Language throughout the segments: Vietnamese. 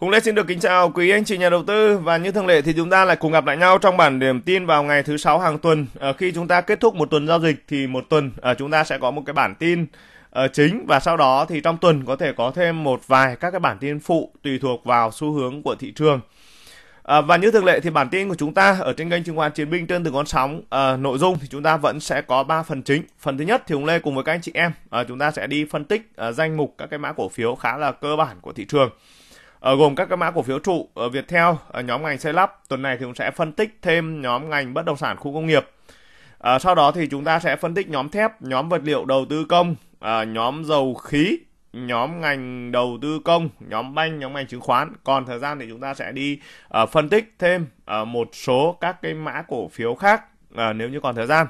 Cũng lẽ xin được kính chào quý anh chị nhà đầu tư và như thường lệ thì chúng ta lại cùng gặp lại nhau trong bản điểm tin vào ngày thứ sáu hàng tuần. À, khi chúng ta kết thúc một tuần giao dịch thì một tuần à, chúng ta sẽ có một cái bản tin à, chính và sau đó thì trong tuần có thể có thêm một vài các cái bản tin phụ tùy thuộc vào xu hướng của thị trường. À, và như thường lệ thì bản tin của chúng ta ở trên kênh chứng khoán chiến binh trên từng con sóng à, nội dung thì chúng ta vẫn sẽ có 3 phần chính. Phần thứ nhất thì Hùng Lê cùng với các anh chị em à, chúng ta sẽ đi phân tích à, danh mục các cái mã cổ phiếu khá là cơ bản của thị trường uh, gồm các cái mã cổ phiếu trụ ở uh, Viettel, uh, nhóm ngành xây lắp. Tuần này thì cũng sẽ phân tích thêm nhóm ngành bất động sản khu công nghiệp. Uh, sau đó thì chúng ta sẽ phân tích nhóm thép, nhóm vật liệu đầu tư công, uh, nhóm dầu khí, nhóm ngành đầu tư công, nhóm banh, nhóm ngành chứng khoán. Còn thời gian thì chúng ta sẽ đi uh, phân tích thêm uh, một số các cái mã cổ phiếu khác uh, nếu như còn thời gian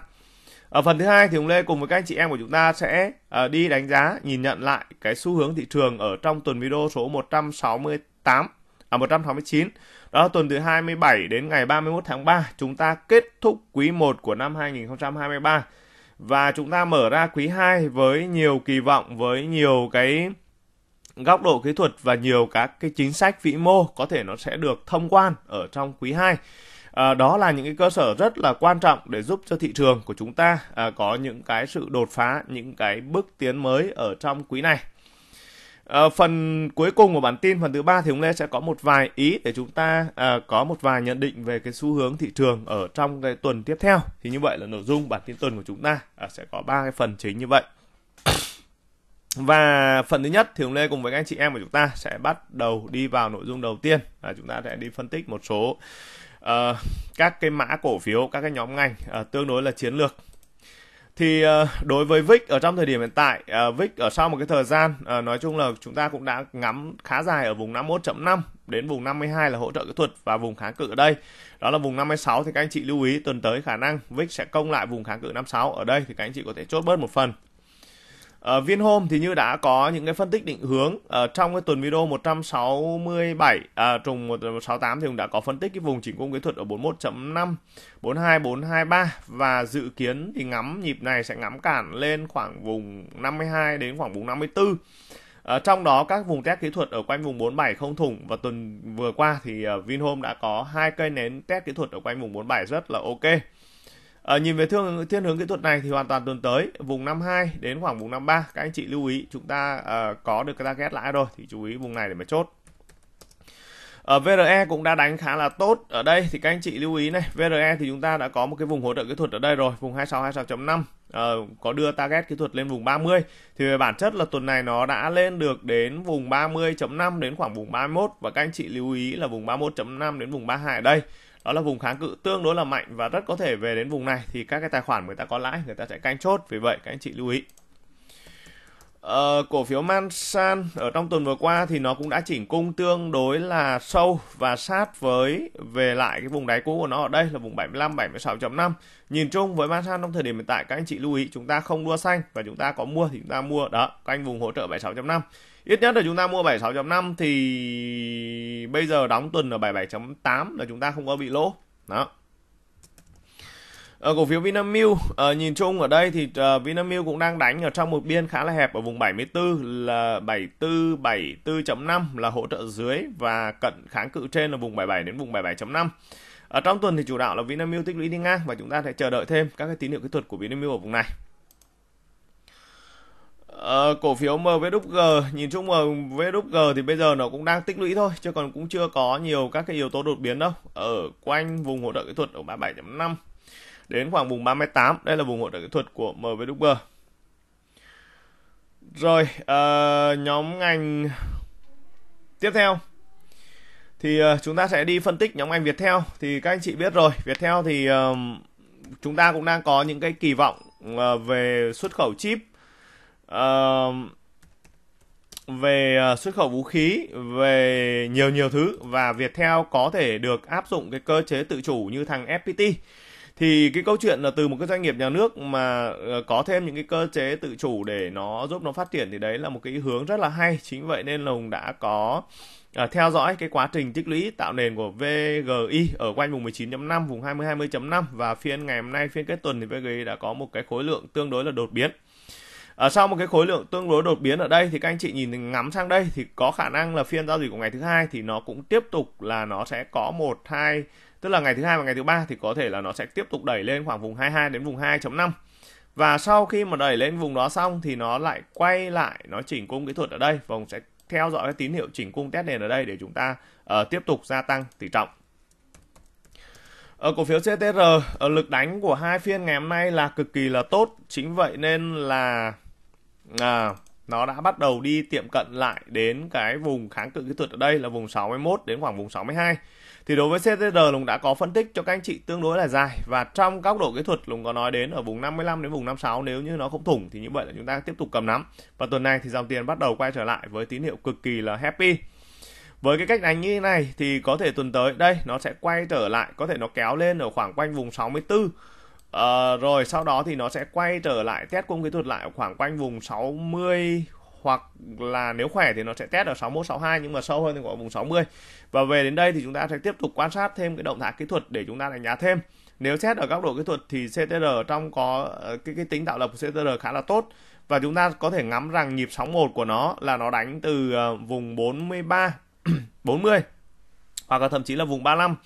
ở phần thứ hai thì hùng lê cùng với các anh chị em của chúng ta sẽ ờ, đi đánh giá nhìn nhận lại cái xu hướng thị trường ở trong tuần video số 168 à 169 đó tuần từ 27 đến ngày 31 tháng 3 chúng ta kết thúc quý 1 của năm 2023 và chúng ta mở ra quý 2 với nhiều kỳ vọng với nhiều cái góc độ kỹ thuật và nhiều các cái chính sách vĩ mô có thể nó sẽ được thông quan ở trong quý 2 à, đó là những cái cơ sở rất là quan trọng để giúp cho thị trường của chúng ta à, có những cái sự đột phá những cái bước tiến mới ở trong quý này à, phần cuối cùng của bản tin phần thứ ba thì ông Lê sẽ có một vài ý để chúng ta à, có một vài nhận định về cái xu hướng thị trường ở trong cái tuần tiếp theo thì như vậy là nội dung bản tin tuần của chúng ta à, sẽ có ba cái phần chính như vậy và phần thứ nhất thì ông Lê cùng với các anh chị em của chúng ta sẽ bắt đầu đi vào nội dung đầu tiên và chúng ta sẽ đi phân tích một số uh, các cái mã cổ phiếu các cái nhóm ngành uh, tương đối là chiến lược thì uh, đối với VIX ở trong thời điểm hiện tại uh, VIX ở sau một cái thời gian uh, nói chung là chúng ta cũng đã ngắm khá dài ở vùng 51.5 đến vùng 52 là hỗ trợ kỹ thuật và vùng kháng cự ở đây đó là vùng 56 thì các anh chị lưu ý tuần tới khả năng VIX sẽ công lại vùng kháng cự 56 ở đây thì các anh chị có thể chốt bớt một phần Uh, ờ, Vinhome thì như đã có những cái phân tích định hướng uh, trong cái tuần video 167 uh, à, trùng 168 thì cũng đã có phân tích cái vùng chỉnh cung kỹ thuật ở 41.5, 42, 423 và dự kiến thì ngắm nhịp này sẽ ngắm cản lên khoảng vùng 52 đến khoảng vùng 54. À, ờ, trong đó các vùng test kỹ thuật ở quanh vùng 47 không thủng và tuần vừa qua thì uh, Vinhome đã có hai cây nến test kỹ thuật ở quanh vùng 47 rất là ok. À, nhìn về thương thiên hướng kỹ thuật này thì hoàn toàn tuần tới vùng 52 đến khoảng vùng 53 các anh chị lưu ý chúng ta uh, có được cái target lại rồi thì chú ý vùng này để mà chốt ở ờ, VRE cũng đã đánh khá là tốt ở đây thì các anh chị lưu ý này VRE thì chúng ta đã có một cái vùng hỗ trợ kỹ thuật ở đây rồi vùng 26 26.5 uh, có đưa target kỹ thuật lên vùng 30 thì về bản chất là tuần này nó đã lên được đến vùng 30.5 đến khoảng vùng 31 và các anh chị lưu ý là vùng 31.5 đến vùng 32 ở đây đó là vùng kháng cự tương đối là mạnh và rất có thể về đến vùng này thì các cái tài khoản người ta có lãi người ta sẽ canh chốt vì vậy các anh chị lưu ý Ờ, cổ phiếu Mansan ở trong tuần vừa qua thì nó cũng đã chỉnh cung tương đối là sâu và sát với về lại cái vùng đáy cũ của nó ở đây là vùng 75 76.5. Nhìn chung với Mansan trong thời điểm hiện tại các anh chị lưu ý chúng ta không đua xanh và chúng ta có mua thì chúng ta mua đó canh vùng hỗ trợ 76.5 ít nhất là chúng ta mua 76.5 thì bây giờ đóng tuần ở 77.8 là chúng ta không có bị lỗ đó ở cổ phiếu Vinamilk à, nhìn chung ở đây thì ờ, Vinamilk cũng đang đánh ở trong một biên khá là hẹp ở vùng 74 là 74 74.5 là hỗ trợ dưới và cận kháng cự trên là vùng 77 đến vùng 77.5 ở trong tuần thì chủ đạo là Vinamilk tích lũy đi ngang và chúng ta sẽ chờ đợi thêm các cái tín hiệu kỹ thuật của Vinamilk ở vùng này Ờ, cổ phiếu MVG nhìn chung MVG thì bây giờ nó cũng đang tích lũy thôi chứ còn cũng chưa có nhiều các cái yếu tố đột biến đâu ở quanh vùng hỗ trợ kỹ thuật ở 37.5 đến khoảng vùng 38 đây là vùng hỗ trợ kỹ thuật của MVG rồi uh, nhóm ngành tiếp theo thì uh, chúng ta sẽ đi phân tích nhóm ngành Viettel thì các anh chị biết rồi Viettel thì uh, chúng ta cũng đang có những cái kỳ vọng uh, về xuất khẩu chip về ờ, xuất khẩu vũ khí, về nhiều nhiều thứ và Viettel có thể được áp dụng cái cơ chế tự chủ như thằng FPT. Thì cái câu chuyện là từ một cái doanh nghiệp nhà nước mà ờ, có thêm những cái cơ chế tự chủ để nó giúp nó phát triển thì đấy là một cái hướng rất là hay. Chính vậy nên là Hùng đã có À, theo dõi cái quá trình tích lũy tạo nền của VGI ở quanh vùng 19.5, vùng 20-20.5 và phiên ngày hôm nay, phiên kết tuần thì VGI đã có một cái khối lượng tương đối là đột biến ở ờ, sau một cái khối lượng tương đối đột biến ở đây thì các anh chị nhìn ngắm sang đây thì có khả năng là phiên giao dịch của ngày thứ hai thì nó cũng tiếp tục là nó sẽ có một hai tức là ngày thứ hai và ngày thứ ba thì có thể là nó sẽ tiếp tục đẩy lên khoảng vùng 22 đến vùng 2.5 và sau khi mà đẩy lên vùng đó xong thì nó lại quay lại nó chỉnh cung kỹ thuật ở đây và sẽ theo dõi cái tín hiệu chỉnh cung test nền ở đây để chúng ta uh, tiếp tục gia tăng tỷ trọng ở ờ, cổ phiếu CTR ở lực đánh của hai phiên ngày hôm nay là cực kỳ là tốt chính vậy nên là à, nó đã bắt đầu đi tiệm cận lại đến cái vùng kháng cự kỹ thuật ở đây là vùng 61 đến khoảng vùng 62. Thì đối với CTR Lùng đã có phân tích cho các anh chị tương đối là dài và trong góc độ kỹ thuật Lùng có nói đến ở vùng 55 đến vùng 56 nếu như nó không thủng thì như vậy là chúng ta tiếp tục cầm nắm. Và tuần này thì dòng tiền bắt đầu quay trở lại với tín hiệu cực kỳ là happy. Với cái cách đánh như thế này thì có thể tuần tới đây nó sẽ quay trở lại, có thể nó kéo lên ở khoảng quanh vùng 64 À, rồi sau đó thì nó sẽ quay trở lại test cung kỹ thuật lại khoảng quanh vùng 60 hoặc là nếu khỏe thì nó sẽ test ở 61 62 nhưng mà sâu hơn thì có vùng 60. Và về đến đây thì chúng ta sẽ tiếp tục quan sát thêm cái động thái kỹ thuật để chúng ta đánh giá thêm. Nếu xét ở góc độ kỹ thuật thì CTR trong có ờ, cái cái tính tạo lập của CTR khá là tốt và chúng ta có thể ngắm rằng nhịp sóng 61 của nó là nó đánh từ ờ, vùng 43 40 hoặc là thậm chí là vùng 35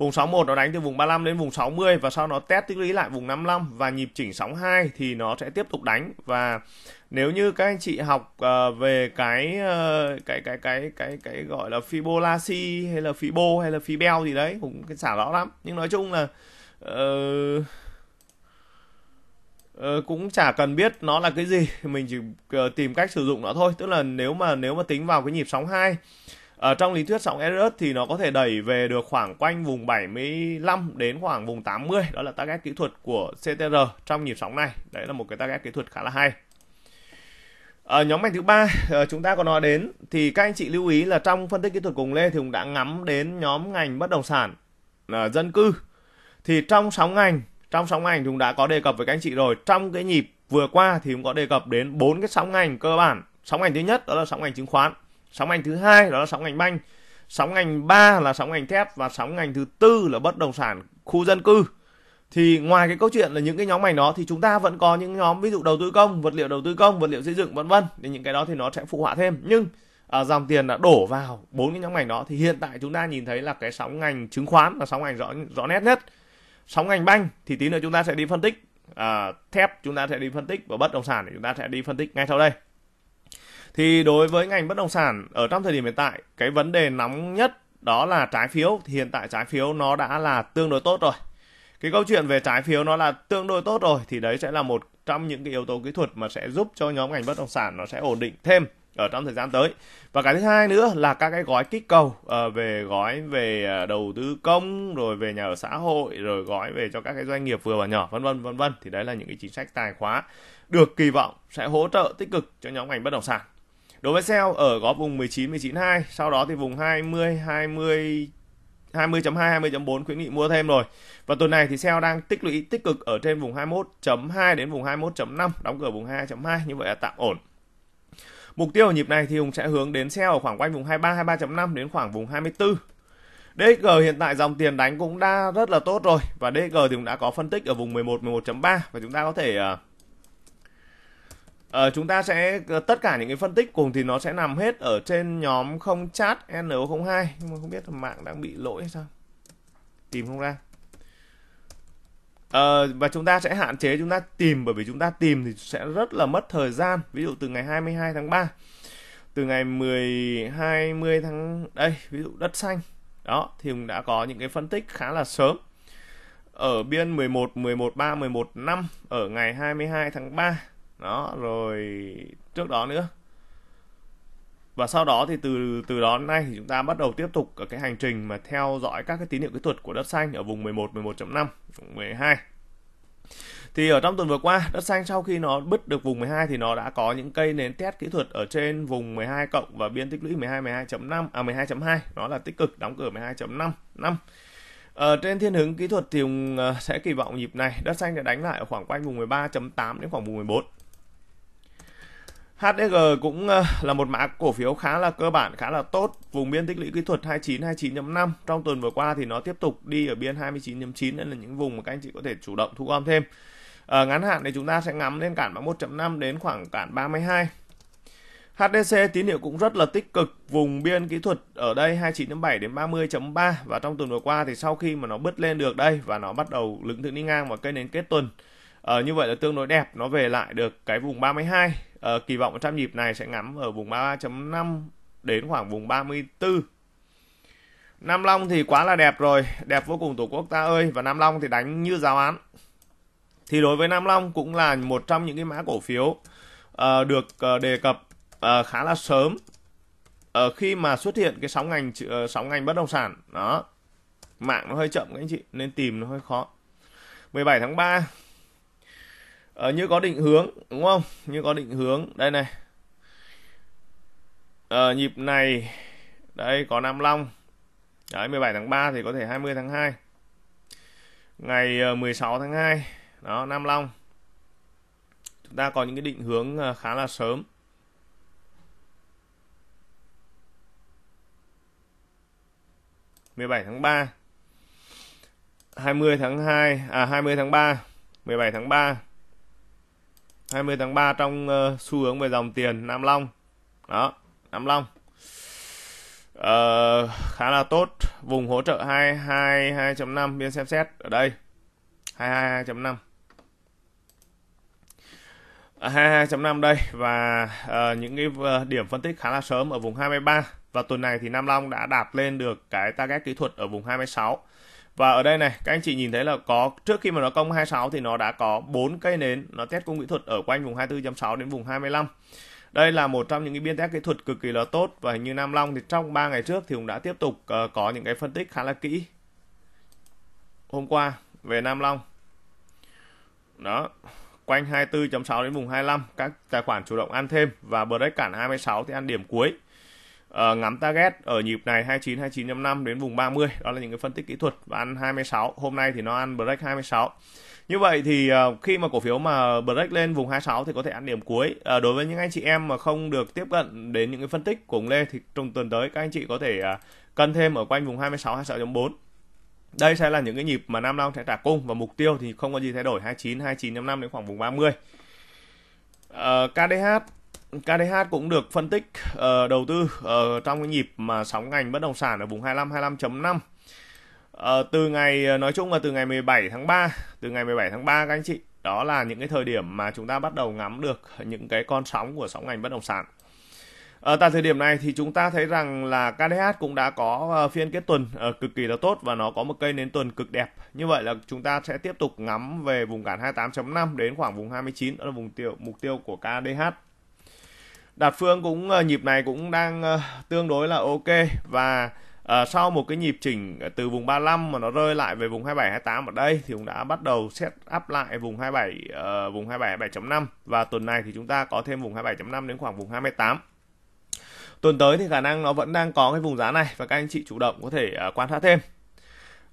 Vùng sóng 1 nó đánh từ vùng 35 đến vùng 60 và sau nó test tích lũy lại vùng 55 và nhịp chỉnh sóng 2 thì nó sẽ tiếp tục đánh và nếu như các anh chị học uh, về cái, uh, cái cái cái cái cái gọi là Fibonacci hay là Fibo hay là Fibel gì đấy cũng cái xả rõ lắm nhưng nói chung là uh, cũng chả cần biết nó là cái gì mình chỉ tìm cách sử dụng nó thôi tức là nếu mà nếu mà tính vào cái nhịp sóng 2 ở ờ, trong lý thuyết sóng Elliott thì nó có thể đẩy về được khoảng quanh vùng 75 đến khoảng vùng 80 đó là target kỹ thuật của CTR trong nhịp sóng này đấy là một cái target kỹ thuật khá là hay ở ờ, nhóm ngành thứ ba ờ, chúng ta có nói đến thì các anh chị lưu ý là trong phân tích kỹ thuật cùng Lê thì cũng đã ngắm đến nhóm ngành bất động sản dân cư thì trong sóng ngành trong sóng ngành chúng đã có đề cập với các anh chị rồi trong cái nhịp vừa qua thì cũng có đề cập đến bốn cái sóng ngành cơ bản sóng ngành thứ nhất đó là sóng ngành chứng khoán sóng ngành thứ hai đó là sóng ngành banh sóng ngành 3 là sóng ngành thép và sóng ngành thứ tư là bất động sản khu dân cư thì ngoài cái câu chuyện là những cái nhóm ngành đó thì chúng ta vẫn có những nhóm ví dụ đầu tư công vật liệu đầu tư công vật liệu xây dựng vân vân thì những cái đó thì nó sẽ phụ họa thêm nhưng à, dòng tiền đã đổ vào bốn cái nhóm ngành đó thì hiện tại chúng ta nhìn thấy là cái sóng ngành chứng khoán là sóng ngành rõ rõ nét nhất sóng ngành banh thì tí nữa chúng ta sẽ đi phân tích à, thép chúng ta sẽ đi phân tích và bất động sản thì chúng ta sẽ đi phân tích ngay sau đây thì đối với ngành bất động sản ở trong thời điểm hiện tại cái vấn đề nóng nhất đó là trái phiếu thì hiện tại trái phiếu nó đã là tương đối tốt rồi cái câu chuyện về trái phiếu nó là tương đối tốt rồi thì đấy sẽ là một trong những cái yếu tố kỹ thuật mà sẽ giúp cho nhóm ngành bất động sản nó sẽ ổn định thêm ở trong thời gian tới và cái thứ hai nữa là các cái gói kích cầu uh, về gói về ờ, đầu tư công rồi về nhà ở xã hội rồi gói về cho các cái doanh nghiệp vừa và nhỏ vân vân vân vân thì đấy là những cái chính sách tài khoá được kỳ vọng sẽ hỗ trợ tích cực cho nhóm ngành bất động sản Đối với sell ở góp vùng 19 192, sau đó thì vùng 20 20 20.2 20.4 khuyến nghị mua thêm rồi. Và tuần này thì sell đang tích lũy tích cực ở trên vùng 21.2 đến vùng 21.5, đóng cửa vùng 2 2 như vậy là tạm ổn. Mục tiêu ở nhịp này thì Hùng sẽ hướng đến sell ở khoảng quanh vùng 23 23.5 đến khoảng vùng 24. DXG hiện tại dòng tiền đánh cũng đã rất là tốt rồi và DXG thì cũng đã có phân tích ở vùng 11 11.3 và chúng ta có thể uh, Ờ, chúng ta sẽ ờ, tất cả những cái phân tích cùng thì nó sẽ nằm hết ở trên nhóm không chat NO02 nhưng mà không biết là mạng đang bị lỗi hay sao tìm không ra ờ, và chúng ta sẽ hạn chế chúng ta tìm bởi vì chúng ta tìm thì sẽ rất là mất thời gian ví dụ từ ngày 22 tháng 3 từ ngày 10 20 tháng đây ví dụ đất xanh đó thì cũng đã có những cái phân tích khá là sớm ở biên 11 11 3 11 5 ở ngày 22 tháng 3 đó rồi trước đó nữa và sau đó thì từ từ đó đến nay thì chúng ta bắt đầu tiếp tục ở cái hành trình mà theo dõi các cái tín hiệu kỹ thuật của đất xanh ở vùng 11, 11.5, 12. Thì ở trong tuần vừa qua, đất xanh sau khi nó bứt được vùng 12 thì nó đã có những cây nến test kỹ thuật ở trên vùng 12 cộng và biên tích lũy 12 12.5 à 12.2, nó là tích cực đóng cửa 12.5 5. Ở trên thiên hướng kỹ thuật thì ờ, sẽ kỳ vọng nhịp này đất xanh sẽ đánh lại ở khoảng quanh vùng 13.8 đến khoảng vùng 14 hdg cũng ờ, là một mã cổ phiếu khá là cơ bản, khá là tốt. Vùng biên tích lũy kỹ thuật 29 29.5 trong tuần vừa qua thì nó tiếp tục đi ở biên 29.9 nên là những vùng mà các anh chị có thể chủ động thu gom thêm. À, ngắn hạn thì chúng ta sẽ ngắm lên cản 31.5 đến khoảng cản 32. HDC tín hiệu cũng rất là tích cực, vùng biên kỹ thuật ở đây 29.7 đến 30.3 và trong tuần vừa qua thì sau khi mà nó bứt lên được đây và nó bắt đầu lững thững đi ngang vào cây nến kết tuần. Ờ, như vậy là tương đối đẹp, nó về lại được cái vùng 32 à, kỳ vọng trăm nhịp này sẽ ngắm ở vùng 33.5 đến khoảng vùng 34 Nam Long thì quá là đẹp rồi, đẹp vô cùng Tổ quốc ta ơi và Nam Long thì đánh như giáo án. Thì đối với Nam Long cũng là một trong những cái mã cổ phiếu uh, được uh, đề cập uh, khá là sớm uh, khi mà xuất hiện cái sóng ngành uh, sóng ngành bất động sản đó. Mạng nó hơi chậm các anh chị nên tìm nó hơi khó. 17 tháng 3 ờ, như có định hướng đúng không như có định hướng đây này ờ, nhịp này đây có Nam Long đấy 17 tháng 3 thì có thể 20 tháng 2 ngày 16 ờ, tháng 2 đó Nam Long chúng ta có những cái định hướng ờ, khá là sớm mười bảy tháng ba hai mươi tháng hai à hai mươi tháng ba mười bảy tháng ba 20 tháng 3 trong uh, xu hướng về dòng tiền Nam Long đó Nam Long uh, khá là tốt vùng hỗ trợ 222.5 biên xem xét ở đây 222.5 22.5 à, đây và uh, những cái điểm phân tích khá là sớm ở vùng 23 và tuần này thì Nam Long đã đạt lên được cái target kỹ thuật ở vùng 26 và ở đây này các anh chị nhìn thấy là có trước khi mà nó công 26 thì nó đã có bốn cây nến nó test cung kỹ thuật ở quanh vùng 24.6 đến vùng 25 đây là một trong những cái biên test kỹ thuật cực kỳ là tốt và hình như Nam Long thì trong 3 ngày trước thì cũng đã tiếp tục uh, có những cái phân tích khá là kỹ hôm qua về Nam Long đó quanh 24.6 đến vùng 25 các tài khoản chủ động ăn thêm và break cản 26 thì ăn điểm cuối Ờ, ngắm target ở nhịp này 29 29.5 đến vùng 30 đó là những cái phân tích kỹ thuật và ăn 26 hôm nay thì nó ăn break 26 như vậy thì ờ, khi mà cổ phiếu mà break lên vùng 26 thì có thể ăn điểm cuối ờ, đối với những anh chị em mà không được tiếp cận đến những cái phân tích của ông Lê thì trong tuần tới các anh chị có thể cân thêm ở quanh vùng 26 26.4 đây sẽ là những cái nhịp mà Nam Long sẽ trả cung và mục tiêu thì không có gì thay đổi 29 29.5 đến khoảng vùng 30 KDH KDH cũng được phân tích uh, đầu tư uh, trong cái nhịp mà sóng ngành bất động sản ở vùng 25 25.5. Uh, từ ngày ờ, nói chung là từ ngày 17 tháng 3, từ ngày 17 tháng 3 các anh chị, đó là những cái thời điểm mà chúng ta bắt đầu ngắm được những cái con sóng của sóng ngành bất động sản. Ở tại thời điểm này thì chúng ta thấy rằng là KDH cũng đã có phiên kết tuần cực kỳ là tốt và nó có một cây nến tuần cực đẹp. Như vậy là chúng ta sẽ tiếp tục ngắm về vùng cản 28.5 đến khoảng vùng 29 đó là vùng tiêu mục tiêu của KDH. Đạt Phương cũng ờ, nhịp này cũng đang ờ, tương đối là ok và À, sau một cái nhịp chỉnh từ vùng 35 mà nó rơi lại về vùng 27 28 ở đây thì cũng đã bắt đầu set up lại vùng 27 uh, vùng 27 7.5 và tuần này thì chúng ta có thêm vùng 27.5 đến khoảng vùng 28. Tuần tới thì khả năng nó vẫn đang có cái vùng giá này và các anh chị chủ động có thể uh, quan sát thêm.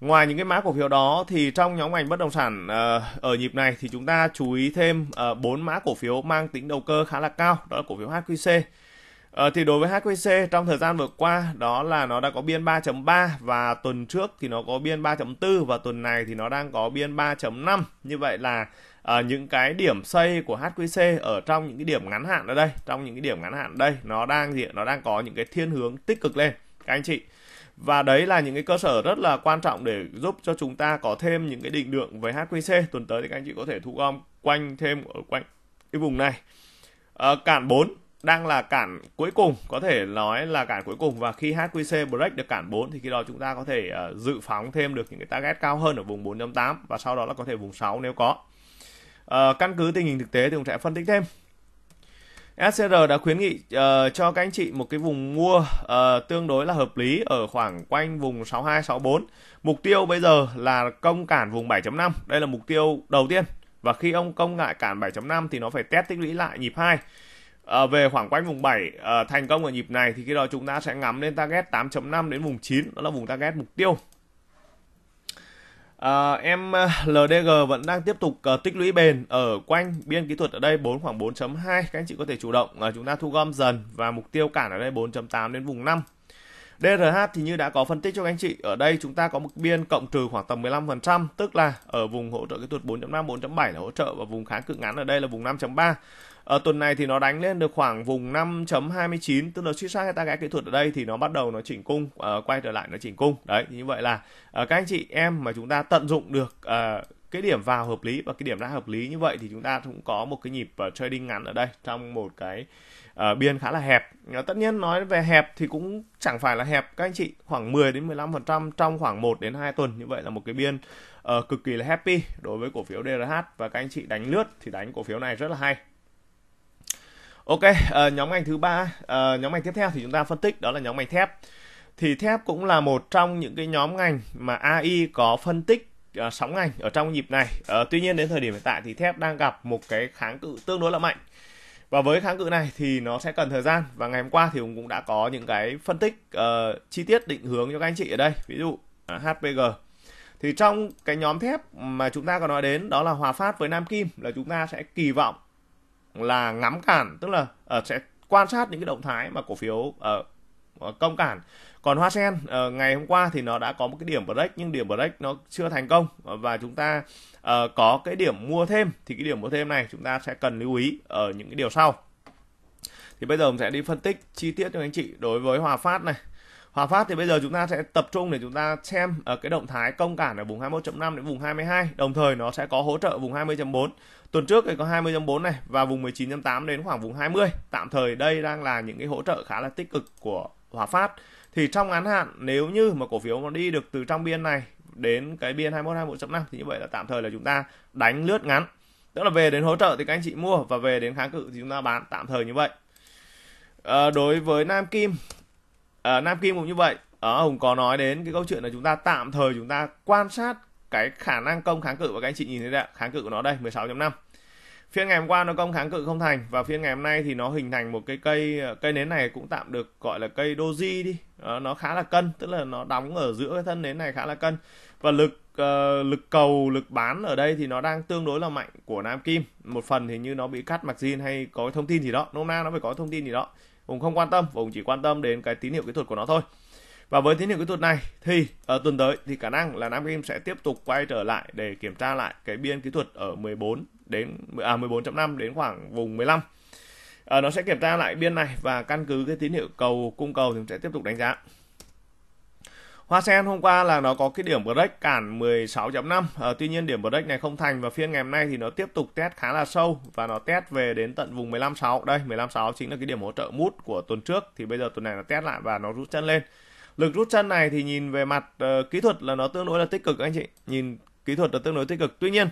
Ngoài những cái mã cổ phiếu đó thì trong nhóm ngành bất động sản ờ, ở nhịp này thì chúng ta chú ý thêm ờ, bốn mã cổ phiếu mang tính đầu cơ khá là cao, đó là cổ phiếu HQC. Ờ, thì đối với HQC trong thời gian vừa qua đó là nó đã có biên 3.3 và tuần trước thì nó có biên 3.4 và tuần này thì nó đang có biên 3.5 như vậy là à, những cái điểm xây của HQC ở trong những cái điểm ngắn hạn ở đây trong những cái điểm ngắn hạn ở đây nó đang gì nó đang có những cái thiên hướng tích cực lên các anh chị và đấy là những cái cơ sở rất là quan trọng để giúp cho chúng ta có thêm những cái định lượng về HQC tuần tới thì các anh chị có thể thu gom quanh thêm ở quanh cái vùng này à, cản 4 đang là cản cuối cùng có thể nói là cản cuối cùng và khi HQC break được cản 4 thì khi đó chúng ta có thể uh, dự phóng thêm được những cái target cao hơn ở vùng 4.8 và sau đó là có thể vùng 6 nếu có uh, căn cứ tình hình thực tế thì cũng sẽ phân tích thêm SCR đã khuyến nghị uh, cho các anh chị một cái vùng mua uh, tương đối là hợp lý ở khoảng quanh vùng 6264. Mục tiêu bây giờ là công cản vùng 7.5. Đây là mục tiêu đầu tiên. Và khi ông công ngại cản 7.5 thì nó phải test tích lũy lại nhịp 2. Uh, ờ, về khoảng quanh vùng 7 uh, thành công ở nhịp này thì khi đó chúng ta sẽ ngắm lên target 8.5 đến vùng 9, đó là vùng target mục tiêu. À, em à, LDG vẫn đang tiếp tục uh, tích lũy bền ở quanh biên kỹ thuật ở đây 4 khoảng 4.2 các anh chị có thể chủ động uh, chúng ta thu gom dần và mục tiêu cản ở đây 4.8 đến vùng 5 DRH thì như đã có phân tích cho các anh chị ở đây chúng ta có một biên cộng trừ khoảng tầm 15% tức là ở vùng hỗ trợ kỹ thuật 4.5 4.7 là hỗ trợ và vùng kháng cự ngắn ở đây là vùng 5.3 à, tuần này thì nó đánh lên được khoảng vùng 5.29 tức là suýt sát hay ta gái kỹ thuật ở đây thì nó bắt đầu nó chỉnh cung à, quay trở lại nó chỉnh cung đấy như vậy là à, các anh chị em mà chúng ta tận dụng được à, cái điểm vào hợp lý và cái điểm ra hợp lý như vậy thì chúng ta cũng có một cái nhịp uh, trading ngắn ở đây trong một cái uh, biên khá là hẹp. Uh, tất nhiên nói về hẹp thì cũng chẳng phải là hẹp các anh chị, khoảng 10 đến 15% trong khoảng 1 đến 2 tuần như vậy là một cái biên uh, cực kỳ là happy đối với cổ phiếu DRH và các anh chị đánh lướt thì đánh cổ phiếu này rất là hay. Ok, uh, nhóm ngành thứ ba, uh, nhóm ngành tiếp theo thì chúng ta phân tích đó là nhóm ngành thép. Thì thép cũng là một trong những cái nhóm ngành mà AI có phân tích uh, sóng ngành ở trong nhịp này. Uh, tuy nhiên đến thời điểm hiện tại thì thép đang gặp một cái kháng cự tương đối là mạnh. Và với kháng cự này thì nó sẽ cần thời gian và ngày hôm qua thì cũng đã có những cái phân tích uh, chi tiết định hướng cho các anh chị ở đây. Ví dụ uh, HPG thì trong cái nhóm thép mà chúng ta có nói đến đó là Hòa Phát với Nam Kim là chúng ta sẽ kỳ vọng là ngắm cản tức là uh, sẽ quan sát những cái động thái mà cổ phiếu uh, công cản còn hoa sen uh, ngày hôm qua thì nó đã có một cái điểm break nhưng điểm break nó chưa thành công và chúng ta uh, có cái điểm mua thêm thì cái điểm mua thêm này chúng ta sẽ cần lưu ý ở những cái điều sau thì bây giờ mình sẽ đi phân tích chi tiết cho anh chị đối với hòa phát này Hòa Phát thì bây giờ chúng ta sẽ tập trung để chúng ta xem ở ờ, cái động thái công cản ở vùng 21.5 đến vùng 22, đồng thời nó sẽ có hỗ trợ vùng 20.4. Tuần trước thì có 20.4 này và vùng 19.8 đến khoảng vùng 20. Tạm thời đây đang là những cái hỗ trợ khá là tích cực của Hòa Phát. Thì trong ngắn hạn nếu như mà cổ phiếu nó đi được từ trong biên này đến cái biên 21 21.5 thì như vậy là tạm thời là chúng ta đánh lướt ngắn. Tức là về đến hỗ trợ thì các anh chị mua và về đến kháng cự thì chúng ta bán tạm thời như vậy. À, đối với Nam Kim à, nam kim cũng như vậy ở ờ, à, hùng có nói đến cái câu chuyện là chúng ta tạm thời chúng ta quan sát cái khả năng công kháng cự và các anh chị nhìn thấy đấy kháng cự của nó đây 16.5 phiên ngày hôm qua nó công kháng cự không thành và phiên ngày hôm nay thì nó hình thành một cái cây ờ, cây nến này cũng tạm được gọi là cây doji đi à, nó khá là cân tức là nó đóng ở giữa cái thân nến này khá là cân và lực uh, lực cầu lực bán ở đây thì nó đang tương đối là mạnh của Nam Kim một phần thì như nó bị cắt mặc zin hay có thông tin gì đó nôm na nó phải có thông tin gì đó Hùng không quan tâm và Hùng chỉ quan tâm đến cái tín hiệu kỹ thuật của nó thôi. Và với tín hiệu kỹ thuật này thì ở tuần tới thì khả năng là Nam Kim sẽ tiếp tục quay trở lại để kiểm tra lại cái biên kỹ thuật ở 14 đến à 14.5 đến khoảng vùng 15. À, ờ, nó sẽ kiểm tra lại biên này và căn cứ cái tín hiệu cầu cung cầu thì sẽ tiếp tục đánh giá. Hoa sen hôm qua là nó có cái điểm break cản 16.5. À, ờ, tuy nhiên điểm break này không thành và phiên ngày hôm nay thì nó tiếp tục test khá là sâu và nó test về đến tận vùng 15.6. Đây 15.6 chính là cái điểm hỗ trợ mút của tuần trước thì bây giờ tuần này nó test lại và nó rút chân lên. Lực rút chân này thì nhìn về mặt uh, kỹ thuật là nó tương đối là tích cực anh chị. Nhìn kỹ thuật là tương đối tích cực. Tuy nhiên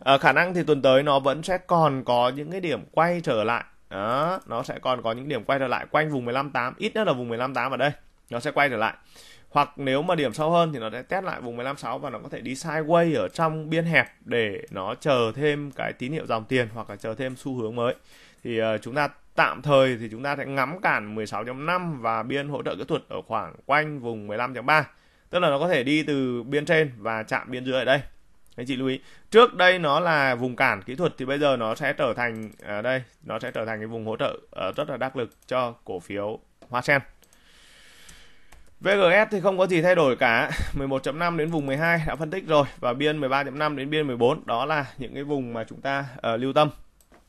à, khả năng thì tuần tới nó vẫn sẽ còn có những cái điểm quay trở lại. Đó, nó sẽ còn có những điểm quay trở lại quanh vùng 15.8, ít nhất là vùng 15.8 ở đây. Nó sẽ quay trở lại hoặc nếu mà điểm sâu hơn thì nó sẽ test lại vùng 15.6 và nó có thể đi sideways ở trong biên hẹp để nó chờ thêm cái tín hiệu dòng tiền hoặc là chờ thêm xu hướng mới thì uh, chúng ta tạm thời thì chúng ta sẽ ngắm cản 16.5 và biên hỗ trợ kỹ thuật ở khoảng quanh vùng 15.3 tức là nó có thể đi từ biên trên và chạm biên dưới ở đây anh chị lưu ý trước đây nó là vùng cản kỹ thuật thì bây giờ nó sẽ trở thành ở à, đây nó sẽ trở thành cái vùng hỗ trợ ờ, rất là đắc lực cho cổ phiếu hoa sen VGS thì không có gì thay đổi cả 11.5 đến vùng 12 đã phân tích rồi và biên 13.5 đến biên 14 đó là những cái vùng mà chúng ta uh, lưu tâm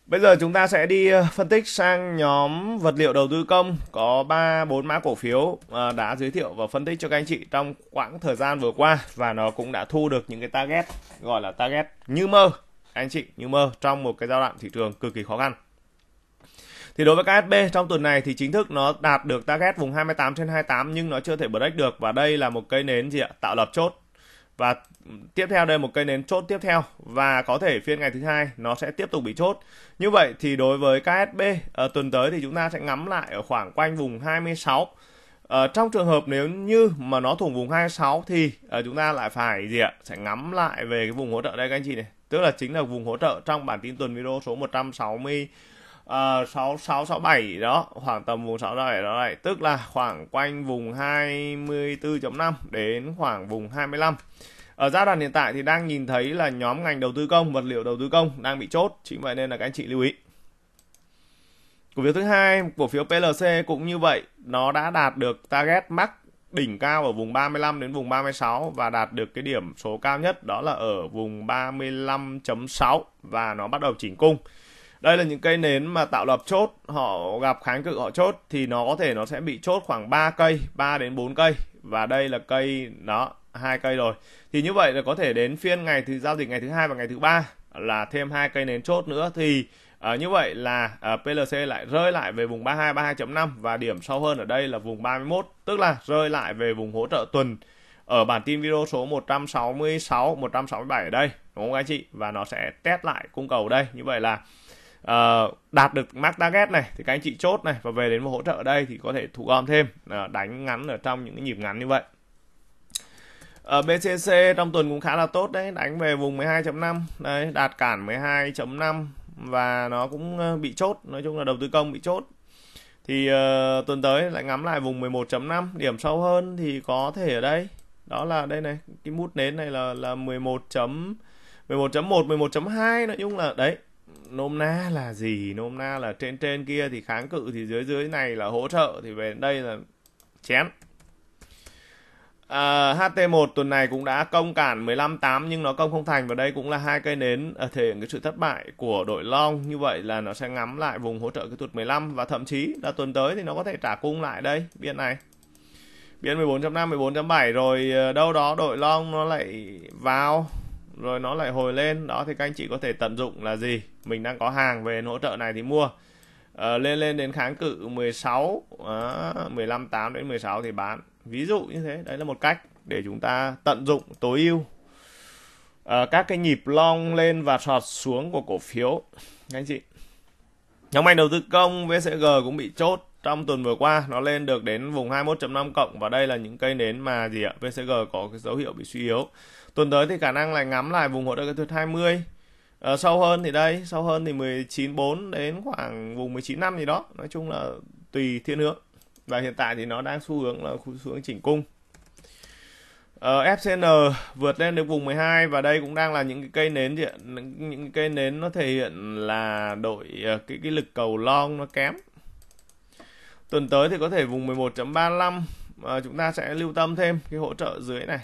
Bây giờ chúng ta sẽ đi ờ, phân tích sang nhóm vật liệu đầu tư công có 3 4 mã cổ phiếu ờ, đã giới thiệu và phân tích cho các anh chị trong quãng thời gian vừa qua và nó cũng đã thu được những cái target gọi là target như mơ anh chị như mơ trong một cái giai đoạn thị trường cực kỳ khó khăn. Thì đối với KSB trong tuần này thì chính thức nó đạt được target vùng 28 trên 28 nhưng nó chưa thể break được và đây là một cây nến gì ạ? Tạo lập chốt. Và tiếp theo đây một cây nến chốt tiếp theo và có thể phiên ngày thứ hai nó sẽ tiếp tục bị chốt. Như vậy thì đối với KSB à, ờ, tuần tới thì chúng ta sẽ ngắm lại ở khoảng quanh vùng 26 Ờ, trong trường hợp nếu như mà nó thủng vùng 26 thì ờ, chúng ta lại phải gì ạ? Sẽ ngắm lại về cái vùng hỗ trợ đây các anh chị này. Tức là chính là vùng hỗ trợ trong bản tin tuần video số 160 Ờ, uh, 6667 đó khoảng tầm vùng 667 đó này tức là khoảng quanh vùng 24.5 đến khoảng vùng 25 ở giai đoạn hiện tại thì đang nhìn thấy là nhóm ngành đầu tư công vật liệu đầu tư công đang bị chốt chính vậy nên là các anh chị lưu ý cổ phiếu thứ hai cổ phiếu PLC cũng như vậy nó đã đạt được target max đỉnh cao ở vùng 35 đến vùng 36 và đạt được cái điểm số cao nhất đó là ở vùng 35.6 và nó bắt đầu chỉnh cung đây là những cây nến mà tạo lập chốt họ gặp kháng cự họ chốt thì nó có thể nó sẽ bị chốt khoảng 3 cây 3 đến 4 cây và đây là cây đó hai cây rồi thì như vậy là có thể đến phiên ngày thứ giao dịch ngày thứ hai và ngày thứ ba là thêm hai cây nến chốt nữa thì À, như vậy là à, ờ, PLC lại rơi lại về vùng 32 32.5 và điểm sâu hơn ở đây là vùng 31 tức là rơi lại về vùng hỗ trợ tuần ở bản tin video số 166 167 ở đây đúng không anh chị và nó sẽ test lại cung cầu đây như vậy là Ờ, đạt được mark target này thì các anh chị chốt này và về đến một hỗ trợ ở đây thì có thể thu gom thêm uh, đánh ngắn ở trong những cái nhịp ngắn như vậy ở ờ, BCC trong tuần cũng khá là tốt đấy đánh về vùng 12.5 đấy đạt cản 12.5 và nó cũng bị chốt nói chung là đầu tư công bị chốt thì uh, tuần tới lại ngắm lại vùng 11.5 điểm sâu hơn thì có thể ở đây đó là đây này cái mút nến này là là 11. 11.1 11.2 nói chung là đấy nôm na là gì nôm na là trên trên kia thì kháng cự thì dưới dưới này là hỗ trợ thì về đây là chém à, HT1 tuần này cũng đã công cản 15-8 nhưng nó công không thành và đây cũng là hai cây nến à, thể hiện cái sự thất bại của đội long như vậy là nó sẽ ngắm lại vùng hỗ trợ kỹ thuật 15 và thậm chí là tuần tới thì nó có thể trả cung lại đây biên này biên 14.5 14.7 rồi ờ, đâu đó đội long nó lại vào rồi nó lại hồi lên đó thì các anh chị có thể tận dụng là gì mình đang có hàng về hỗ trợ này thì mua à, lên lên đến kháng cự 16 à, 15 8 đến 16 thì bán ví dụ như thế đấy là một cách để chúng ta tận dụng tối ưu à, các cái nhịp long lên và sọt xuống của cổ phiếu anh chị nhóm ngành đầu tư công VCG cũng bị chốt trong tuần vừa qua nó lên được đến vùng 21.5 cộng và đây là những cây nến mà gì ạ VCG có cái dấu hiệu bị suy yếu tuần tới thì khả năng là ngắm lại vùng hỗ trợ kỹ thuật 20 à, ờ, sâu hơn thì đây sâu hơn thì 19.4 đến khoảng vùng 19.5 gì đó nói chung là tùy thiên hướng và hiện tại thì nó đang xu hướng là xu hướng chỉnh cung Uh, ờ, FCN vượt lên được vùng 12 và đây cũng đang là những cái cây nến gì ạ, những, những cây nến nó thể hiện là đội ờ, cái cái lực cầu long nó kém tuần tới thì có thể vùng 11.35 à, chúng ta sẽ lưu tâm thêm cái hỗ trợ dưới này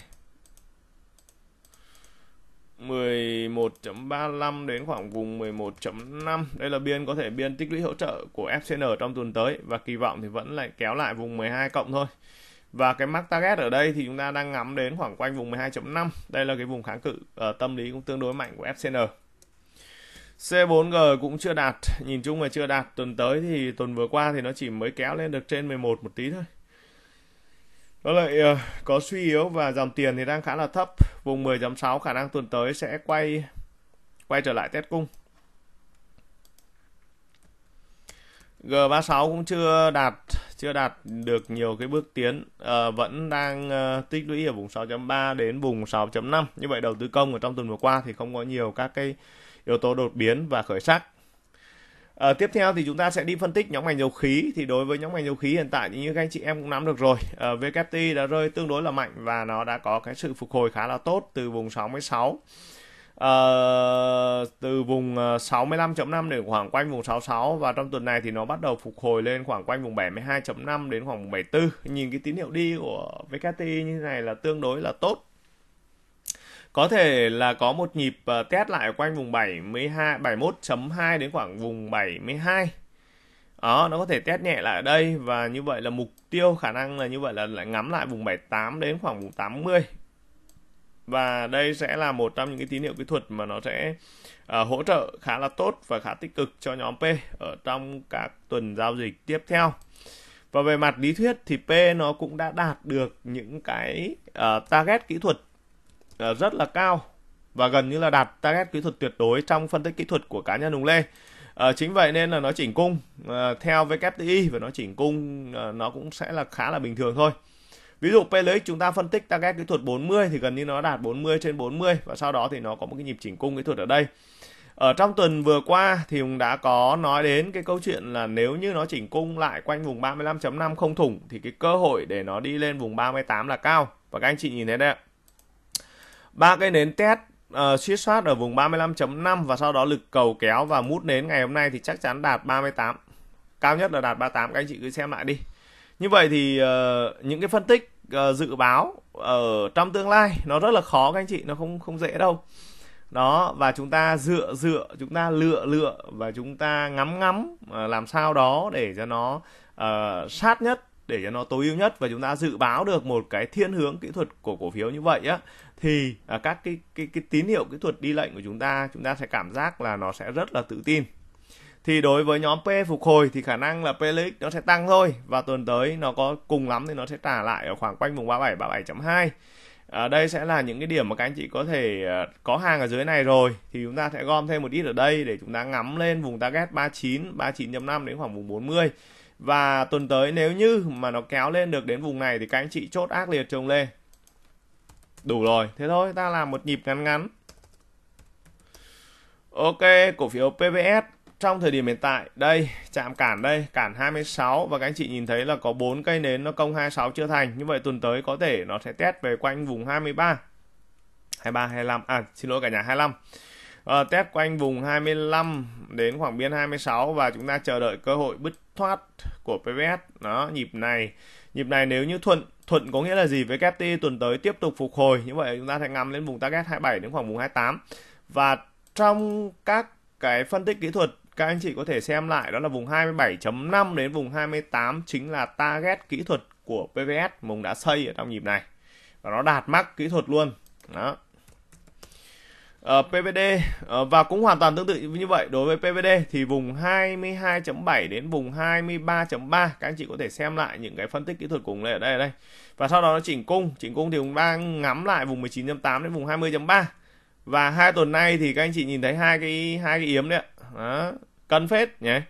11.35 đến khoảng vùng 11.5 đây là biên có thể biên tích lũy hỗ trợ của FCN trong tuần tới và kỳ vọng thì vẫn lại kéo lại vùng 12 cộng thôi và cái mắc target ở đây thì chúng ta đang ngắm đến khoảng quanh vùng 12.5 đây là cái vùng kháng cự uh, tâm lý cũng tương đối mạnh của FCN C4G cũng chưa đạt, nhìn chung là chưa đạt. Tuần tới thì tuần vừa qua thì nó chỉ mới kéo lên được trên 11 một tí thôi. Nó lại uh, có suy yếu và dòng tiền thì đang khá là thấp. Vùng 10.6 khả năng tuần tới sẽ quay quay trở lại test cung. G36 cũng chưa đạt chưa đạt được nhiều cái bước tiến à, vẫn đang à, tích lũy ở vùng 6.3 đến vùng 6.5 như vậy đầu tư công ở trong tuần vừa qua thì không có nhiều các cái yếu tố đột biến và khởi sắc. À, tiếp theo thì chúng ta sẽ đi phân tích nhóm ngành dầu khí thì đối với nhóm ngành dầu khí hiện tại thì như các anh chị em cũng nắm được rồi à, ờ, VKT đã rơi tương đối là mạnh và nó đã có cái sự phục hồi khá là tốt từ vùng 66 à, ờ, từ vùng 65.5 đến khoảng quanh vùng 66 và trong tuần này thì nó bắt đầu phục hồi lên khoảng quanh vùng 72.5 đến khoảng vùng 74 nhìn cái tín hiệu đi của VKT như thế này là tương đối là tốt có thể là có một nhịp ờ, test lại quanh vùng 72 71.2 đến khoảng vùng 72 đó nó có thể test nhẹ lại ở đây và như vậy là mục tiêu khả năng là như vậy là lại ngắm lại vùng 78 đến khoảng vùng 80 và đây sẽ là một trong những cái tín hiệu kỹ thuật mà nó sẽ uh, hỗ trợ khá là tốt và khá tích cực cho nhóm P ở trong các tuần giao dịch tiếp theo và về mặt lý thuyết thì P nó cũng đã đạt được những cái uh, target kỹ thuật À, rất là cao và gần như là đạt target kỹ thuật tuyệt đối trong phân tích kỹ thuật của cá nhân Hùng Lê. À, chính vậy nên là nó chỉnh cung à, theo WTI và nó chỉnh cung à, nó cũng sẽ là khá là bình thường thôi. Ví dụ PLX chúng ta phân tích target kỹ thuật 40 thì gần như nó đạt 40 trên 40 và sau đó thì nó có một cái nhịp chỉnh cung kỹ thuật ở đây. Ở trong tuần vừa qua thì Hùng đã có nói đến cái câu chuyện là nếu như nó chỉnh cung lại quanh vùng 35.5 không thủng thì cái cơ hội để nó đi lên vùng 38 là cao. Và các anh chị nhìn thấy đây ạ ba cây nến test uh, ờ, suýt soát ở vùng 35.5 và sau đó lực cầu kéo và mút nến ngày hôm nay thì chắc chắn đạt 38 cao nhất là đạt 38 các anh chị cứ xem lại đi như vậy thì uh, những cái phân tích uh, dự báo ở trong tương lai nó rất là khó các anh chị nó không không dễ đâu đó và chúng ta dựa dựa chúng ta lựa lựa và chúng ta ngắm ngắm uh, làm sao đó để cho nó uh, sát nhất để cho nó tối ưu nhất và chúng ta dự báo được một cái thiên hướng kỹ thuật của cổ phiếu như vậy á thì à, các cái cái cái tín hiệu kỹ thuật đi lệnh của chúng ta chúng ta sẽ cảm giác là nó sẽ rất là tự tin thì đối với nhóm P phục hồi thì khả năng là PLX nó sẽ tăng thôi và tuần tới nó có cùng lắm thì nó sẽ trả lại ở khoảng quanh vùng 37 37.2 ở đây sẽ là những cái điểm mà các anh chị có thể à, có hàng ở dưới này rồi thì chúng ta sẽ gom thêm một ít ở đây để chúng ta ngắm lên vùng target 39 39.5 đến khoảng vùng 40 và tuần tới nếu như mà nó kéo lên được đến vùng này thì các anh chị chốt ác liệt trồng lên đủ rồi thế thôi ta làm một nhịp ngắn ngắn ok cổ phiếu PVS trong thời điểm hiện tại đây chạm cản đây cản 26 và các anh chị nhìn thấy là có bốn cây nến nó công 26 chưa thành như vậy tuần tới có thể nó sẽ test về quanh vùng 23 23 25 à xin lỗi cả nhà 25 à, ờ, test quanh vùng 25 đến khoảng biên 26 và chúng ta chờ đợi cơ hội bứt thoát của PVS nó nhịp này Nhịp này nếu như thuận thuận có nghĩa là gì? Với KFT tuần tới tiếp tục phục hồi. Như vậy chúng ta sẽ ngắm lên vùng target 27 đến khoảng vùng 28. Và trong các cái phân tích kỹ thuật các anh chị có thể xem lại đó là vùng 27.5 đến vùng 28 chính là target kỹ thuật của PVS mùng đã xây ở trong nhịp này và nó đạt mắc kỹ thuật luôn đó Ờ, PVD uh, ờ, và cũng hoàn toàn tương tự như vậy đối với PVD thì vùng 22.7 đến vùng 23.3 các anh chị có thể xem lại những cái phân tích kỹ thuật cùng đây ở đây ở đây và sau đó nó chỉnh cung chỉnh cung thì cũng đang ngắm lại vùng 19.8 đến vùng 20.3 và hai tuần nay thì các anh chị nhìn thấy hai cái hai cái yếm đấy đó, cân phết nhé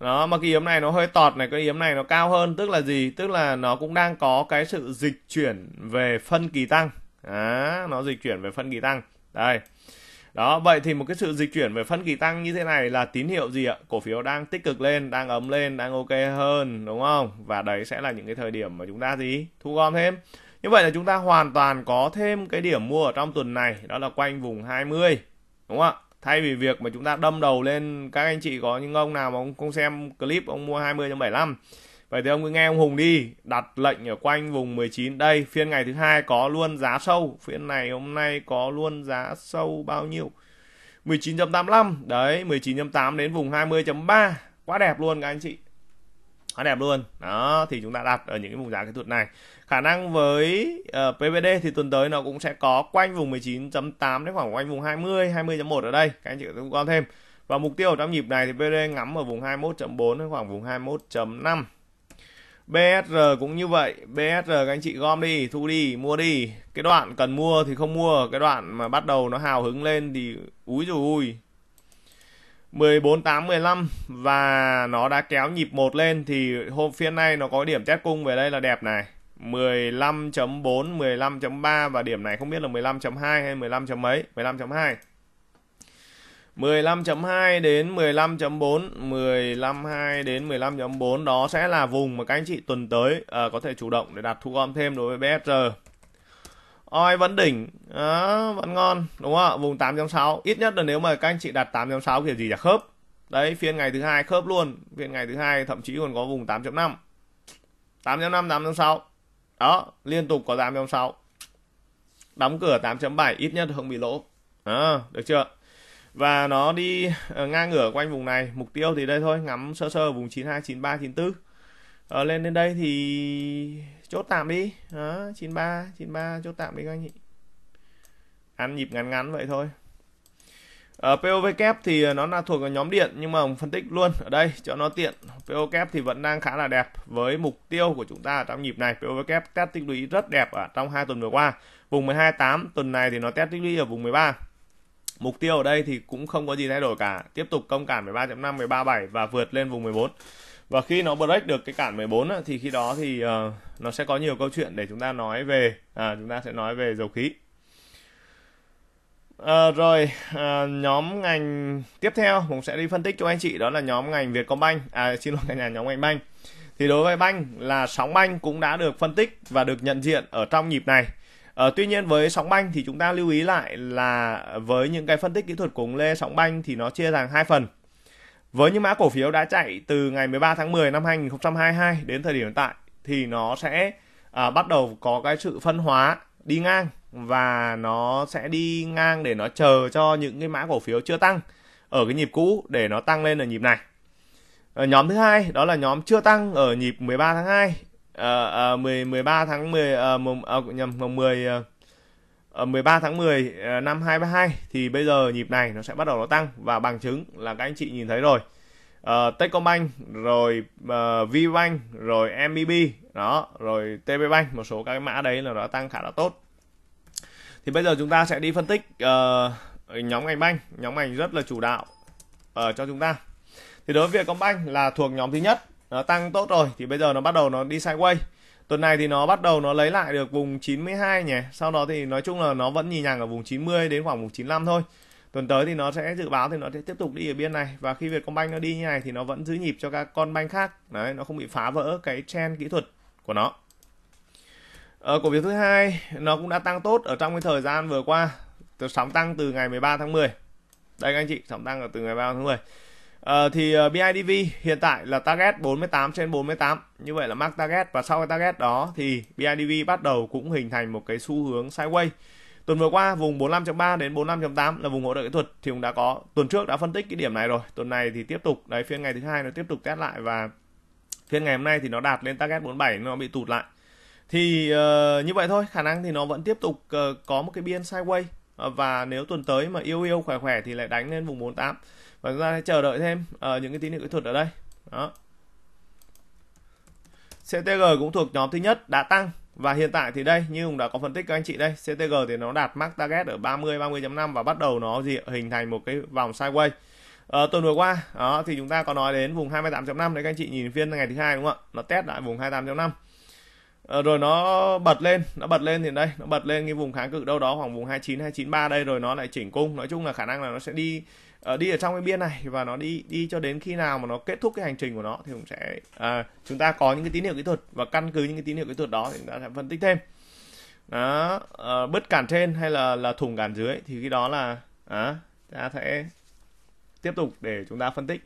đó mà cái yếm này nó hơi tọt này cái yếm này nó cao hơn tức là gì tức là nó cũng đang có cái sự dịch chuyển về phân kỳ tăng Đó, nó dịch chuyển về phân kỳ tăng đây đó vậy thì một cái sự dịch chuyển về phân kỳ tăng như thế này là tín hiệu gì ạ cổ phiếu đang tích cực lên đang ấm lên đang ok hơn đúng không và đấy sẽ là những cái thời điểm mà chúng ta gì thu gom thêm như vậy là chúng ta hoàn toàn có thêm cái điểm mua ở trong tuần này đó là quanh vùng 20 đúng không ạ thay vì việc mà chúng ta đâm đầu lên các anh chị có những ông nào mà ông không xem clip ông mua 20 trong 75 Vậy thì ông cứ nghe ông Hùng đi, đặt lệnh ở quanh vùng 19 đây, phiên ngày thứ hai có luôn giá sâu, phiên này hôm nay có luôn giá sâu bao nhiêu? 19.85, đấy 19.8 đến vùng 20.3, quá đẹp luôn các anh chị. Quá đẹp luôn. Đó thì chúng ta đặt ở những cái vùng giá kỹ thuật này. Khả năng với uh, ờ, PVD thì tuần tới nó cũng sẽ có quanh vùng 19.8 đến khoảng quanh vùng 20, 20.1 ở đây, các anh chị cũng có thêm. Và mục tiêu trong nhịp này thì PD ngắm ở vùng 21.4 đến khoảng vùng 21.5. BSR cũng như vậy BSR các anh chị gom đi thu đi mua đi cái đoạn cần mua thì không mua cái đoạn mà bắt đầu nó hào hứng lên thì úi rồi ui 14.8.15 và nó đã kéo nhịp một lên thì hôm phiên nay nó có điểm test cung về đây là đẹp này 15.4, 15.3 và điểm này không biết là 15.2 hay 15. mấy, 15.2. 15.2 đến 15.4 15.2 đến 15.4 đó sẽ là vùng mà các anh chị tuần tới à, có thể chủ động để đặt thu gom thêm đối với BSR Oi vẫn đỉnh à, vẫn ngon đúng không ạ vùng 8.6 ít nhất là nếu mà các anh chị đặt 8.6 kiểu gì là khớp đấy phiên ngày thứ hai khớp luôn phiên ngày thứ hai thậm chí còn có vùng 8.5 8.5 8.6 đó liên tục có 8.6 đóng cửa 8.7 ít nhất không bị lỗ à, được chưa và nó đi ờ, ngang ngửa quanh vùng này mục tiêu thì đây thôi ngắm sơ sơ vùng 92 93 94 ờ, lên đến đây thì chốt tạm đi đó 93 93 chốt tạm đi các anh chị ăn nhịp ngắn ngắn vậy thôi ở ờ, POV kép thì nó là thuộc vào nhóm điện nhưng mà mình phân tích luôn ở đây cho nó tiện POV kép thì vẫn đang khá là đẹp với mục tiêu của chúng ta ở trong nhịp này POV kép test tích lũy rất đẹp ở trong hai tuần vừa qua vùng 12 8 tuần này thì nó test tích lũy ở vùng 13 Mục tiêu ở đây thì cũng không có gì thay đổi cả, tiếp tục công cản 13.5, 13.7 và vượt lên vùng 14. Và khi nó break được cái cản 14 thì khi đó thì uh, nó sẽ có nhiều câu chuyện để chúng ta nói về, à, chúng ta sẽ nói về dầu khí. À, rồi à, nhóm ngành tiếp theo cũng sẽ đi phân tích cho anh chị đó là nhóm ngành Vietcombank à xin lỗi cả nhà nhóm ngành banh thì đối với banh là sóng banh cũng đã được phân tích và được nhận diện ở trong nhịp này Ờ, tuy nhiên với sóng banh thì chúng ta lưu ý lại là với những cái phân tích kỹ thuật của ông Lê sóng banh thì nó chia thành hai phần. Với những mã cổ phiếu đã chạy từ ngày 13 tháng 10 năm 2022 đến thời điểm hiện tại thì nó sẽ à, bắt đầu có cái sự phân hóa đi ngang và nó sẽ đi ngang để nó chờ cho những cái mã cổ phiếu chưa tăng ở cái nhịp cũ để nó tăng lên ở nhịp này. Ở ờ, nhóm thứ hai đó là nhóm chưa tăng ở nhịp 13 tháng 2 à, à, 10 13 tháng 10 à, ờ, mùng à, nhầm 10 à, 13 tháng 10 ờ, năm 2022 thì bây giờ nhịp này nó sẽ bắt đầu nó tăng và bằng chứng là các anh chị nhìn thấy rồi. Uh, Techcombank rồi uh, VBank rồi MBB đó rồi TPBank một số các cái mã đấy là nó tăng khá là tốt thì bây giờ chúng ta sẽ đi phân tích uh, nhóm ngành bank nhóm ngành rất là chủ đạo uh, cho chúng ta thì đối với Vietcombank là thuộc nhóm thứ nhất nó tăng tốt rồi thì bây giờ nó bắt đầu nó đi sideways tuần này thì nó bắt đầu nó lấy lại được vùng 92 nhỉ sau đó thì nói chung là nó vẫn nhìn nhàng ở vùng 90 đến khoảng vùng 95 thôi tuần tới thì nó sẽ dự báo thì nó sẽ tiếp tục đi ở biên này và khi Vietcombank nó đi như này thì nó vẫn giữ nhịp cho các con banh khác đấy nó không bị phá vỡ cái trend kỹ thuật của nó ở ờ, cổ phiếu thứ hai nó cũng đã tăng tốt ở trong cái thời gian vừa qua sóng tăng từ ngày 13 tháng 10 đây các anh chị sóng tăng ở từ ngày 13 tháng 10 Ờ, thì uh, ờ, BIDV hiện tại là target 48 trên 48 như vậy là mark target và sau cái target đó thì BIDV bắt đầu cũng hình thành một cái xu hướng sideways tuần vừa qua vùng 45.3 đến 45.8 là vùng hỗ trợ kỹ thuật thì cũng đã có tuần trước đã phân tích cái điểm này rồi tuần này thì tiếp tục đấy phiên ngày thứ hai nó tiếp tục test lại và phiên ngày hôm nay thì nó đạt lên target 47 nó bị tụt lại thì uh, như vậy thôi khả năng thì nó vẫn tiếp tục uh, có một cái biên sideways uh, và nếu tuần tới mà yêu yêu khỏe khỏe thì lại đánh lên vùng 48 và chúng ta hãy chờ đợi thêm uh, những cái tín hiệu kỹ thuật ở đây đó CTG cũng thuộc nhóm thứ nhất đã tăng và hiện tại thì đây như cũng đã có phân tích các anh chị đây CTG thì nó đạt mark target ở 30 30.5 và bắt đầu nó gì hình thành một cái vòng sideways Ờ, tuần vừa qua đó, thì chúng ta có nói đến vùng 28.5 đấy các anh chị nhìn phiên ngày thứ hai đúng không ạ nó test lại vùng 28.5 ờ, rồi nó bật lên nó bật lên thì đây nó bật lên cái vùng kháng cự đâu đó khoảng vùng 29 293 đây rồi nó lại chỉnh cung nói chung là khả năng là nó sẽ đi Ờ, đi ở trong cái biên này và nó đi đi cho đến khi nào mà nó kết thúc cái hành trình của nó thì cũng sẽ uh, chúng ta có những cái tín hiệu kỹ thuật và căn cứ những cái tín hiệu kỹ thuật đó thì chúng ta sẽ phân tích thêm đó uh, bứt cản trên hay là là thủng cản dưới thì cái đó là uh, ta sẽ tiếp tục để chúng ta phân tích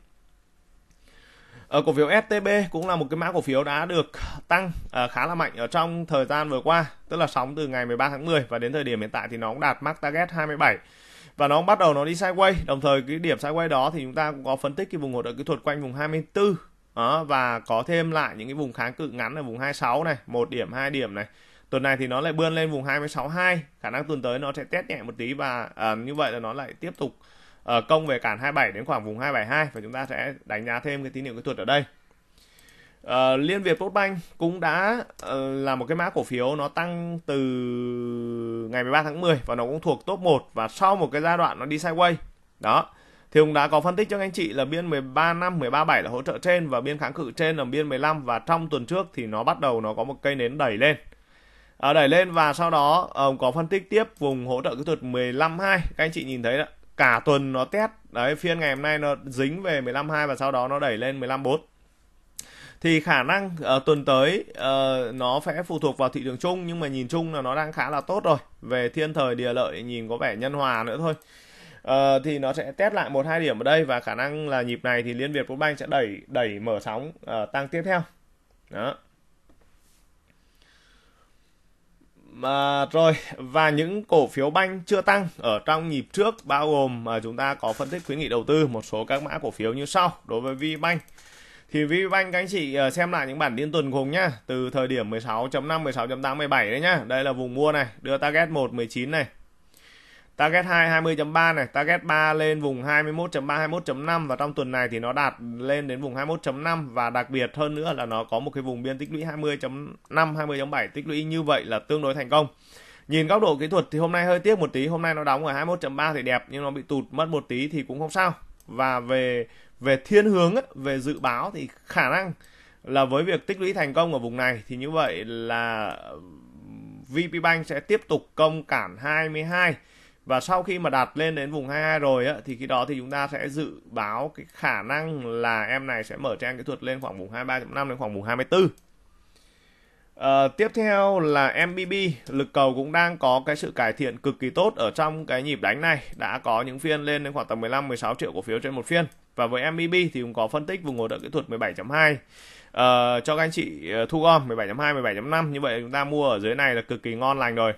ở ờ, cổ phiếu STB cũng là một cái mã cổ phiếu đã được tăng uh, khá là mạnh ở trong thời gian vừa qua, tức là sóng từ ngày 13 tháng 10 và đến thời điểm hiện tại thì nó cũng đạt mắc target 27 và nó bắt đầu nó đi sideways đồng thời cái điểm sideways đó thì chúng ta cũng có phân tích cái vùng hỗ trợ kỹ thuật quanh vùng 24 đó, và có thêm lại những cái vùng kháng cự ngắn ở vùng 26 này một điểm hai điểm này tuần này thì nó lại bươn lên vùng 262 khả năng tuần tới nó sẽ test nhẹ một tí và à, như vậy là nó lại tiếp tục à, công về cản 27 đến khoảng vùng 272 và chúng ta sẽ đánh giá thêm cái tín hiệu kỹ thuật ở đây Uh, Liên Việt Postbank cũng đã uh, là một cái mã cổ phiếu nó tăng từ ngày 13 tháng 10 và nó cũng thuộc top 1 và sau một cái giai đoạn nó đi sideways. Đó. Thì cũng đã có phân tích cho anh chị là biên 13 năm 13 7 là hỗ trợ trên và biên kháng cự trên là biên 15 và trong tuần trước thì nó bắt đầu nó có một cây nến đẩy lên. uh, đẩy lên và sau đó uh, có phân tích tiếp vùng hỗ trợ kỹ thuật 15 2. Các anh chị nhìn thấy đó, cả tuần nó test. Đấy phiên ngày hôm nay nó dính về 15 2 và sau đó nó đẩy lên 15 4 thì khả năng uh, tuần tới uh, nó sẽ phụ thuộc vào thị trường chung nhưng mà nhìn chung là nó đang khá là tốt rồi về thiên thời địa lợi nhìn có vẻ nhân hòa nữa thôi uh, thì nó sẽ test lại một hai điểm ở đây và khả năng là nhịp này thì liên việt banh sẽ đẩy đẩy mở sóng uh, tăng tiếp theo đó mà rồi và những cổ phiếu banh chưa tăng ở trong nhịp trước bao gồm mà chúng ta có phân tích khuyến nghị đầu tư một số các mã cổ phiếu như sau đối với VBank thì VPBank các anh chị ờ, xem lại những bản tin tuần cùng nhá từ thời điểm 16.5 16.8 17 đấy nhá đây là vùng mua này đưa target 1 19 này Target 2 20.3 này, target 3 lên vùng 21.3 21.5 và trong tuần này thì nó đạt lên đến vùng 21.5 và đặc biệt hơn nữa là nó có một cái vùng biên tích lũy 20.5 20.7 tích lũy như vậy là tương đối thành công. Nhìn góc độ kỹ thuật thì hôm nay hơi tiếc một tí, hôm nay nó đóng ở 21.3 thì đẹp nhưng nó bị tụt mất một tí thì cũng không sao. Và về về thiên hướng về dự báo thì khả năng là với việc tích lũy thành công ở vùng này thì như vậy là VP Bank sẽ tiếp tục công cản 22 và sau khi mà đạt lên đến vùng 22 rồi á, thì khi đó thì chúng ta sẽ dự báo cái khả năng là em này sẽ mở trang kỹ thuật lên khoảng vùng 23.5 đến khoảng vùng 24 Ờ, tiếp theo là MBB, lực cầu cũng đang có cái sự cải thiện cực kỳ tốt ở trong cái nhịp đánh này, đã có những phiên lên đến khoảng tầm 15 16 triệu cổ phiếu trên một phiên. Và với MBB thì cũng có phân tích vùng hỗ trợ kỹ thuật 17.2. À, ờ, cho các anh chị ờ, thu gom 17.2 17.5 như vậy chúng ta mua ở dưới này là cực kỳ ngon lành rồi.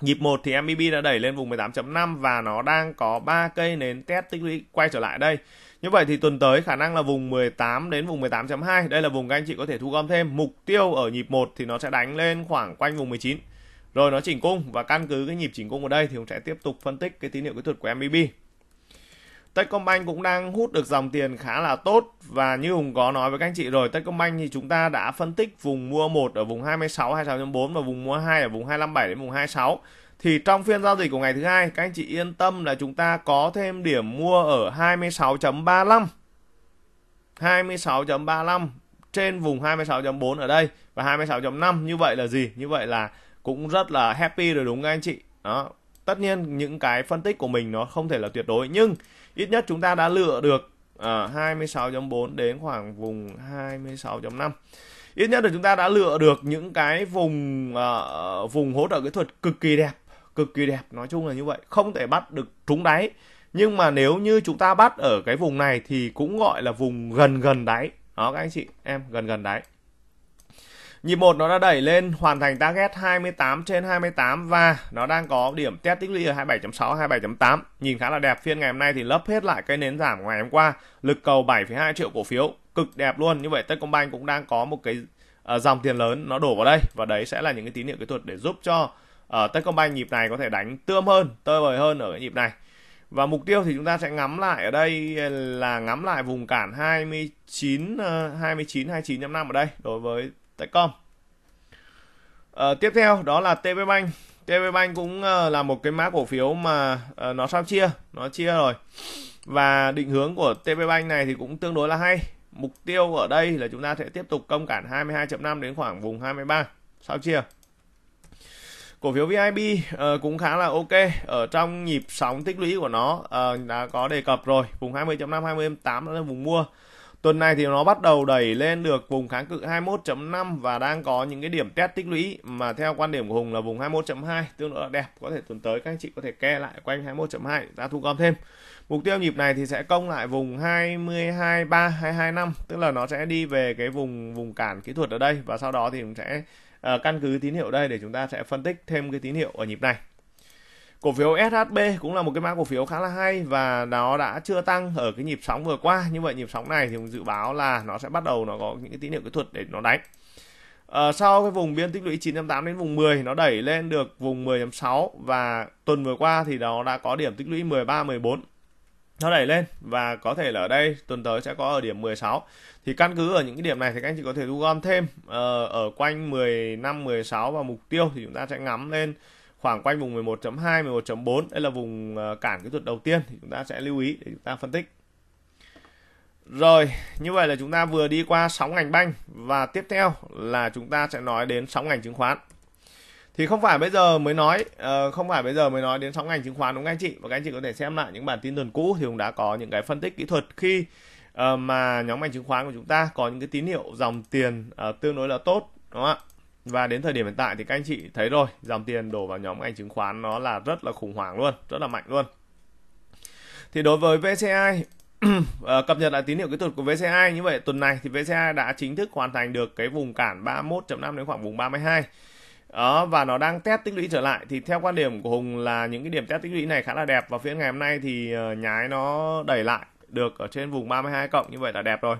Nhịp 1 thì MBB đã đẩy lên vùng 18.5 và nó đang có 3 cây nến test tích lũy quay trở lại đây. Như vậy thì tuần tới khả năng là vùng 18 đến vùng 18.2, đây là vùng các anh chị có thể thu gom thêm. Mục tiêu ở nhịp 1 thì nó sẽ đánh lên khoảng quanh vùng 19. Rồi nó chỉnh cung và căn cứ cái nhịp chỉnh cung ở đây thì cũng sẽ tiếp tục phân tích cái tín hiệu kỹ thuật của MBB. Techcombank cũng đang hút được dòng tiền khá là tốt và như Hùng có nói với các anh chị rồi, Techcombank thì chúng ta đã phân tích vùng mua 1 ở vùng 26 26.4 và vùng mua 2 ở vùng 257 đến vùng 26 thì trong phiên giao dịch của ngày thứ hai các anh chị yên tâm là chúng ta có thêm điểm mua ở 26.35 26.35 trên vùng 26.4 ở đây và 26.5 như vậy là gì như vậy là cũng rất là happy rồi đúng không anh chị đó tất nhiên những cái phân tích của mình nó không thể là tuyệt đối nhưng ít nhất chúng ta đã lựa được ở uh, 26.4 đến khoảng vùng 26.5 ít nhất là chúng ta đã lựa được những cái vùng uh, vùng hỗ trợ kỹ thuật cực kỳ đẹp cực kỳ đẹp nói chung là như vậy không thể bắt được trúng đáy nhưng mà nếu như chúng ta bắt ở cái vùng này thì cũng gọi là vùng gần gần đáy đó các anh chị em gần gần đáy Nhịp một nó đã đẩy lên hoàn thành target 28 trên 28 và nó đang có điểm test tích lũy ở 27.6, 27.8. Nhìn khá là đẹp. Phiên ngày hôm nay thì lấp hết lại cây nến giảm ngày hôm qua. Lực cầu 7,2 triệu cổ phiếu. Cực đẹp luôn. Như vậy Techcombank cũng đang có một cái ờ, dòng tiền lớn nó đổ vào đây. Và đấy sẽ là những cái tín hiệu kỹ thuật để giúp cho ở ờ, Techcombank nhịp này có thể đánh tươm hơn tơi bời hơn ở cái nhịp này và mục tiêu thì chúng ta sẽ ngắm lại ở đây là ngắm lại vùng cản 29 29 29 năm ở đây đối với Techcom. À, ờ, tiếp theo đó là TPBank. TPBank cũng ờ, là một cái mã cổ phiếu mà nó sao chia, nó chia rồi. Và định hướng của TPBank này thì cũng tương đối là hay. Mục tiêu ở đây là chúng ta sẽ tiếp tục công cản 22.5 đến khoảng vùng 23. Sao chia? cổ phiếu VIP uh, ờ, cũng khá là ok ở trong nhịp sóng tích lũy của nó uh, đã có đề cập rồi vùng 20.5 28 là vùng mua tuần này thì nó bắt đầu đẩy lên được vùng kháng cự 21.5 và đang có những cái điểm test tích lũy mà theo quan điểm của Hùng là vùng 21.2 tương đối là đẹp có thể tuần tới các anh chị có thể ke lại quanh 21.2 đã thu gom thêm mục tiêu nhịp này thì sẽ công lại vùng 22 3 225 tức là nó sẽ đi về cái vùng vùng cản kỹ thuật ở đây và sau đó thì cũng sẽ Ờ, căn cứ tín hiệu đây để chúng ta sẽ phân tích thêm cái tín hiệu ở nhịp này cổ phiếu SHB cũng là một cái mã cổ phiếu khá là hay và nó đã chưa tăng ở cái nhịp sóng vừa qua như vậy nhịp sóng này thì dự báo là nó sẽ bắt đầu nó có những cái tín hiệu kỹ thuật để nó đánh à, sau cái vùng biên tích lũy 9.8 đến vùng 10 nó đẩy lên được vùng 10.6 và tuần vừa qua thì nó đã có điểm tích lũy 13 14 nó đẩy lên và có thể là ở đây tuần tới sẽ có ở điểm 16 thì căn cứ ở những cái điểm này thì các anh chị có thể thu gom thêm ờ, ở quanh 15 16 và mục tiêu thì chúng ta sẽ ngắm lên khoảng quanh vùng 11.2 11.4 đây là vùng ờ, cản kỹ thuật đầu tiên thì chúng ta sẽ lưu ý để chúng ta phân tích rồi như vậy là chúng ta vừa đi qua sóng ngành banh và tiếp theo là chúng ta sẽ nói đến sóng ngành chứng khoán thì không phải bây giờ mới nói ờ, không phải bây giờ mới nói đến sóng ngành chứng khoán đúng không anh chị và các anh chị có thể xem lại những bản tin tuần cũ thì cũng đã có những cái phân tích kỹ thuật khi ờ, mà nhóm ngành chứng khoán của chúng ta có những cái tín hiệu dòng tiền ờ, tương đối là tốt đúng không ạ và đến thời điểm hiện tại thì các anh chị thấy rồi dòng tiền đổ vào nhóm ngành chứng khoán nó là rất là khủng hoảng luôn rất là mạnh luôn thì đối với VCI cập nhật lại tín hiệu kỹ thuật của VCI như vậy tuần này thì VCI đã chính thức hoàn thành được cái vùng cản 31.5 đến khoảng vùng 32 đó và nó đang test tích lũy trở lại thì theo quan điểm của hùng là những cái điểm test tích lũy này khá là đẹp và phiên ngày hôm nay thì ờ, nhái nó đẩy lại được ở trên vùng 32 cộng như vậy là đẹp rồi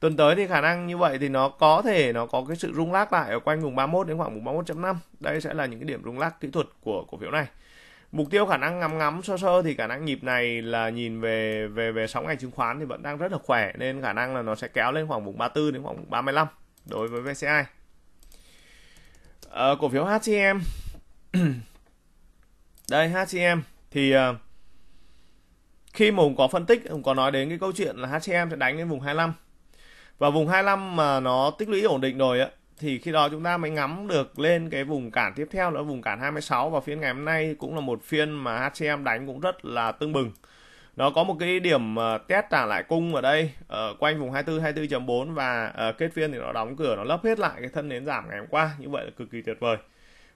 tuần tới thì khả năng như vậy thì nó có thể nó có cái sự rung lắc lại ở quanh vùng 31 đến khoảng vùng 31.5 đây sẽ là những cái điểm rung lắc kỹ thuật của cổ phiếu này mục tiêu khả năng ngắm ngắm sơ sơ thì khả năng nhịp này là nhìn về về về sóng ngày chứng khoán thì vẫn đang rất là khỏe nên khả năng là nó sẽ kéo lên khoảng vùng 34 đến khoảng vùng 35 đối với VCI uh, cổ phiếu HCM đây HCM thì uh, khi mà có phân tích Hùng có nói đến cái câu chuyện là HCM sẽ đánh lên vùng 25 và vùng 25 mà nó tích lũy ổn định rồi á thì khi đó chúng ta mới ngắm được lên cái vùng cản tiếp theo là vùng cản 26 và phiên ngày hôm nay cũng là một phiên mà HCM đánh cũng rất là tương bừng nó có một cái điểm uh, test trả lại cung ở đây ở ờ, quanh vùng 24 24.4 và uh, kết phiên thì nó đóng cửa nó lấp hết lại cái thân nến giảm ngày hôm qua như vậy là cực kỳ tuyệt vời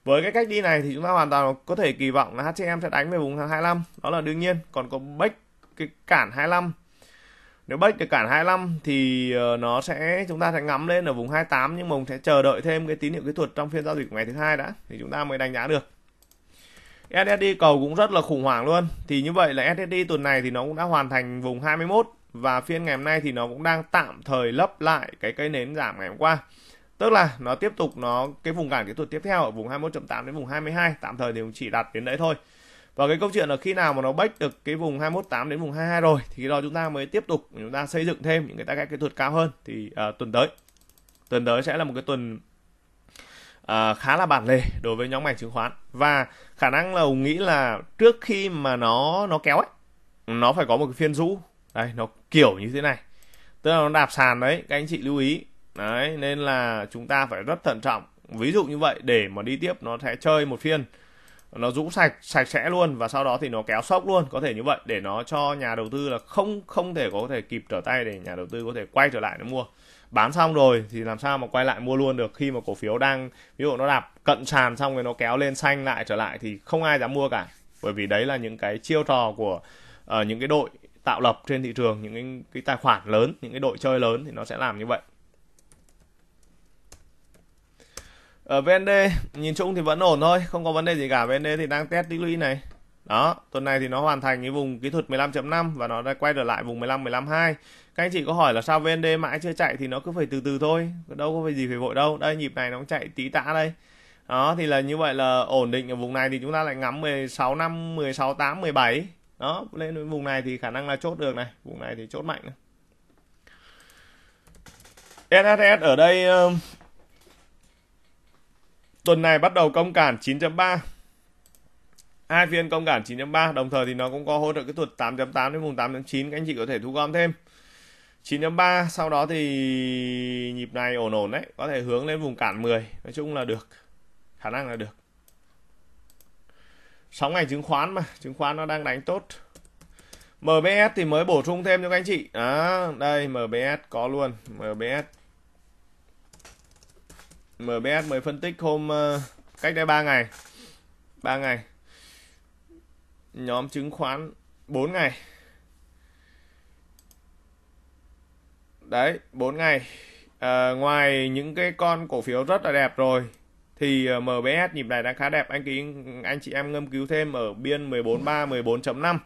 với cái cách đi này thì chúng ta hoàn toàn có thể kỳ vọng là HCM sẽ đánh về vùng 25 đó là đương nhiên còn có bách cái cản 25 nếu bách được cản 25 thì nó sẽ chúng ta sẽ ngắm lên ở vùng 28 nhưng mà mình sẽ chờ đợi thêm cái tín hiệu kỹ thuật trong phiên giao dịch của ngày thứ hai đã thì chúng ta mới đánh giá được SSD cầu cũng rất là khủng hoảng luôn thì như vậy là SSD tuần này thì nó cũng đã hoàn thành vùng 21 và phiên ngày hôm nay thì nó cũng đang tạm thời lấp lại cái cây nến giảm ngày hôm qua tức là nó tiếp tục nó cái vùng cản kỹ thuật tiếp theo ở vùng 21.8 đến vùng 22 tạm thời thì cũng chỉ đặt đến đấy thôi và cái câu chuyện là khi nào mà nó bách được cái vùng 21.8 đến vùng 22 rồi thì đó chúng ta mới tiếp tục chúng ta xây dựng thêm những cái tác kỹ thuật cao hơn thì uh, tuần tới tuần tới sẽ là một cái tuần à, khá là bản lề đối với nhóm ngành chứng khoán và khả năng là Hùng nghĩ là trước khi mà nó nó kéo ấy nó phải có một cái phiên rũ đây nó kiểu như thế này tức là nó đạp sàn đấy các anh chị lưu ý đấy nên là chúng ta phải rất thận trọng ví dụ như vậy để mà đi tiếp nó sẽ chơi một phiên nó rũ sạch sạch sẽ luôn và sau đó thì nó kéo sốc luôn có thể như vậy để nó cho nhà đầu tư là không không thể có thể kịp trở tay để nhà đầu tư có thể quay trở lại để mua bán xong rồi thì làm sao mà quay lại mua luôn được khi mà cổ phiếu đang ví dụ nó đạp cận sàn xong rồi nó kéo lên xanh lại trở lại thì không ai dám mua cả bởi vì đấy là những cái chiêu trò của uh, những cái đội tạo lập trên thị trường những cái, cái tài khoản lớn những cái đội chơi lớn thì nó sẽ làm như vậy ở ờ, VND nhìn chung thì vẫn ổn thôi không có vấn đề gì cả VND thì đang test tích lũy này đó, tuần này thì nó hoàn thành cái vùng kỹ thuật 15.5 và nó đã quay trở lại vùng 15 15.2. Các anh chị có hỏi là sao VND mãi chưa chạy thì nó cứ phải từ từ thôi, đâu có phải gì phải vội đâu. Đây nhịp này nó chạy tí tã đây. Đó thì là như vậy là ổn định ở vùng này thì chúng ta lại ngắm 16 5 16 8 17. Đó, lên vùng này thì khả năng là chốt được này, vùng này thì chốt mạnh này. SHS ở đây uh, tuần này bắt đầu công cản 9.3 hai phiên công cản 9.3 đồng thời thì nó cũng có hỗ trợ kỹ thuật 8.8 đến vùng 8.9 các anh chị có thể thu gom thêm 9.3 sau đó thì nhịp này ổn ổn đấy có thể hướng lên vùng cản 10 nói chung là được khả năng là được sóng ngày chứng khoán mà chứng khoán nó đang đánh tốt MBS thì mới bổ sung thêm cho các anh chị đó đây MBS có luôn MBS MBS mới phân tích hôm ờ, cách đây 3 ngày 3 ngày nhóm chứng khoán 4 ngày đấy 4 ngày à, ngoài những cái con cổ phiếu rất là đẹp rồi thì à, MBS nhịp này đang khá đẹp anh ký anh chị em ngâm cứu thêm ở biên 143 14.5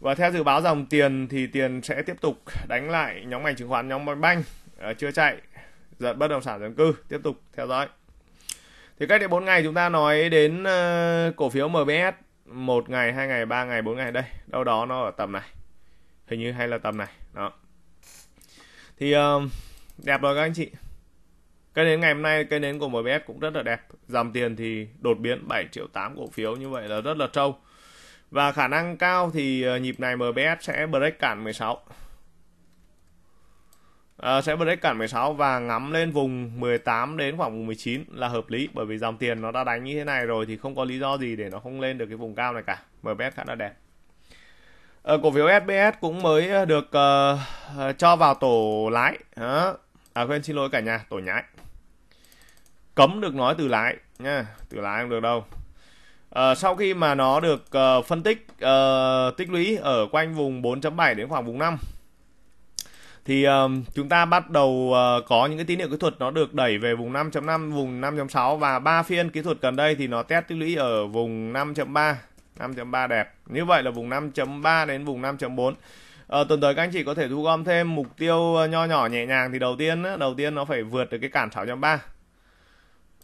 và theo dự báo dòng tiền thì tiền sẽ tiếp tục đánh lại nhóm ngành chứng khoán nhóm banh à, chưa chạy giật bất động sản dân cư tiếp tục theo dõi thì cách đây 4 ngày chúng ta nói đến à, cổ phiếu MBS một ngày hai ngày ba ngày bốn ngày đây đâu đó nó ở tầm này hình như hay là tầm này đó thì um, đẹp rồi các anh chị cây nến ngày hôm nay cây nến của MBS cũng rất là đẹp giảm tiền thì đột biến 7 triệu 8 cổ phiếu như vậy là rất là trâu và khả năng cao thì ờ, nhịp này MBS sẽ break cản 16 à, sẽ break cản 16 và ngắm lên vùng 18 đến khoảng vùng 19 là hợp lý bởi vì dòng tiền nó đã đánh như thế này rồi thì không có lý do gì để nó không lên được cái vùng cao này cả MBS khá là đẹp à, cổ phiếu SBS cũng mới ờ, được uh, cho vào tổ lái à, à quên xin lỗi cả nhà tổ nhái cấm được nói từ lái nha từ lái không được đâu À, sau khi mà nó được uh, phân tích uh, tích lũy ở quanh vùng 4.7 đến khoảng vùng 5 thì um, chúng ta bắt đầu uh, có những cái tín hiệu kỹ thuật nó được đẩy về vùng 5.5, vùng 5.6 và ba phiên kỹ thuật gần đây thì nó test tích lũy ở vùng 5.3, 5.3 đẹp. Như vậy là vùng 5.3 đến vùng 5.4. Ờ, tuần tới các anh chị có thể thu gom thêm mục tiêu ờ, nho nhỏ nhẹ nhàng thì đầu tiên đầu tiên nó phải vượt được cái cản 6.3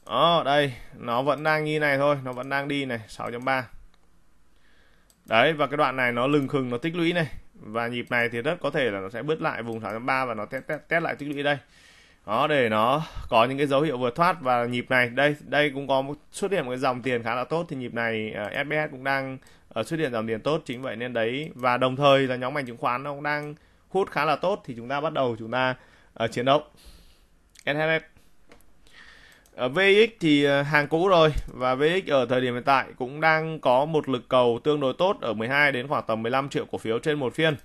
đó đây nó vẫn đang như này thôi nó vẫn đang đi này 6.3 đấy và cái đoạn này nó lừng khừng nó tích lũy này và nhịp này thì rất có thể là nó sẽ bứt lại vùng 6.3 và nó test, test, test lại tích lũy đây đó để nó có những cái dấu hiệu vượt thoát và nhịp này đây đây cũng có một, xuất hiện một cái dòng tiền khá là tốt thì nhịp này uh, à, SBS cũng đang uh, xuất hiện dòng tiền tốt chính vậy nên đấy và đồng thời là nhóm ngành chứng khoán nó cũng đang hút khá là tốt thì chúng ta bắt đầu chúng ta uh, chiến đấu SHS ở ờ, VX thì ờ, hàng cũ rồi và VX ở thời điểm hiện tại cũng đang có một lực cầu tương đối tốt ở 12 đến khoảng tầm 15 triệu cổ phiếu trên một phiên.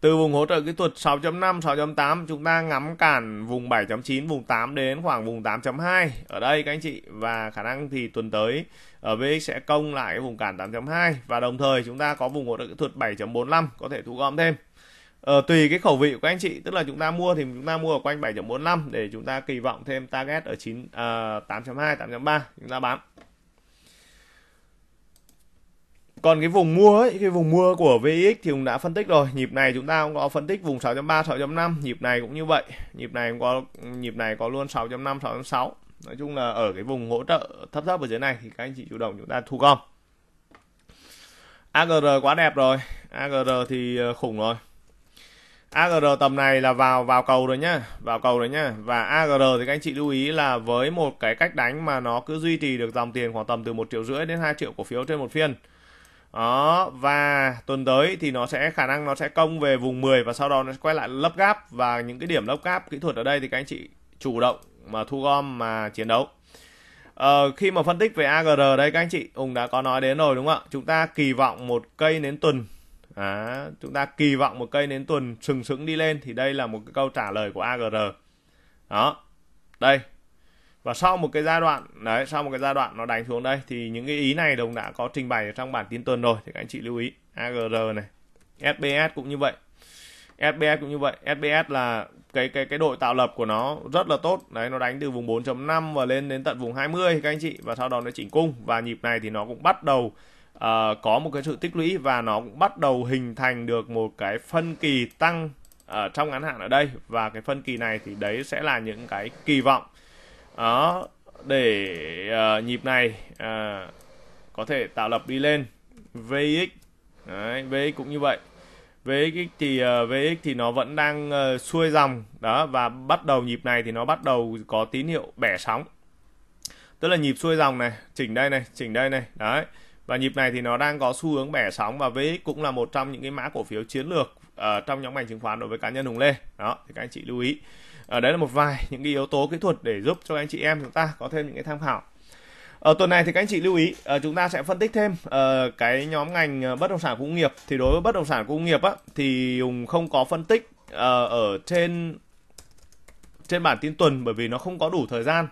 Từ vùng hỗ trợ kỹ thuật 6.5, 6.8 chúng ta ngắm cản vùng 7.9, vùng 8 đến khoảng vùng 8.2 ở đây các anh chị và khả năng thì tuần tới ở ờ, VX sẽ công lại vùng cản 8.2 và đồng thời chúng ta có vùng hỗ trợ kỹ thuật 7.45 có thể thu gom thêm. Ờ, tùy cái khẩu vị của anh chị tức là chúng ta mua thì chúng ta mua ở quanh 7.45 để chúng ta kỳ vọng thêm target ở 9 uh, 8.2 8.3 chúng ta bán còn cái vùng mua ấy, cái vùng mua của VX thì cũng đã phân tích rồi. Nhịp này chúng ta cũng có phân tích vùng 6.3, 6.5, nhịp này cũng như vậy. Nhịp này cũng có nhịp này có luôn 6.5, 6.6. Nói chung là ở cái vùng hỗ trợ thấp thấp ở dưới này thì các anh chị chủ động chúng ta thu gom. AGR quá đẹp rồi, AGR thì ờ, khủng rồi. AGR tầm này là vào vào cầu rồi nhá, vào cầu rồi nhá. Và AGR thì các anh chị lưu ý là với một cái cách đánh mà nó cứ duy trì được dòng tiền khoảng tầm từ 1 triệu rưỡi đến 2 triệu cổ phiếu trên một phiên. Đó, và tuần tới thì nó sẽ khả năng nó sẽ công về vùng 10 và sau đó nó sẽ quay lại lấp gáp và những cái điểm lấp gáp kỹ thuật ở đây thì các anh chị chủ động mà thu gom mà chiến đấu. Ờ, khi mà phân tích về AGR đây các anh chị Hùng đã có nói đến rồi đúng không ạ? Chúng ta kỳ vọng một cây nến tuần à, chúng ta kỳ vọng một cây nến tuần sừng sững đi lên thì đây là một cái câu trả lời của agr đó đây và sau một cái giai đoạn đấy sau một cái giai đoạn nó đánh xuống đây thì những cái ý này đồng đã có trình bày ở trong bản tin tuần rồi thì các anh chị lưu ý agr này sbs cũng như vậy SBS cũng như vậy. SBS là cái cái cái đội tạo lập của nó rất là tốt. Đấy nó đánh từ vùng 4.5 và lên đến tận vùng 20 các anh chị và sau đó nó chỉnh cung và nhịp này thì nó cũng bắt đầu uh, có một cái sự tích lũy và nó cũng bắt đầu hình thành được một cái phân kỳ tăng ở ờ, trong ngắn hạn ở đây và cái phân kỳ này thì đấy sẽ là những cái kỳ vọng đó để uh, nhịp này uh, có thể tạo lập đi lên VX đấy, VX cũng như vậy VX thì uh, VX thì nó vẫn đang uh, xuôi dòng đó và bắt đầu nhịp này thì nó bắt đầu có tín hiệu bẻ sóng tức là nhịp xuôi dòng này chỉnh đây này chỉnh đây này đấy và nhịp này thì nó đang có xu hướng bẻ sóng và VX cũng là một trong những cái mã cổ phiếu chiến lược uh, trong nhóm ngành chứng khoán đối với cá nhân Hùng Lê đó thì các anh chị lưu ý ở ờ, uh, đấy là một vài những cái yếu tố kỹ thuật để giúp cho anh chị em chúng ta có thêm những cái tham khảo ở ờ, tuần này thì các anh chị lưu ý uh, chúng ta sẽ phân tích thêm uh, cái nhóm ngành bất động sản công nghiệp thì đối với bất động sản công nghiệp á thì Hùng không có phân tích uh, ở trên trên bản tin tuần bởi vì nó không có đủ thời gian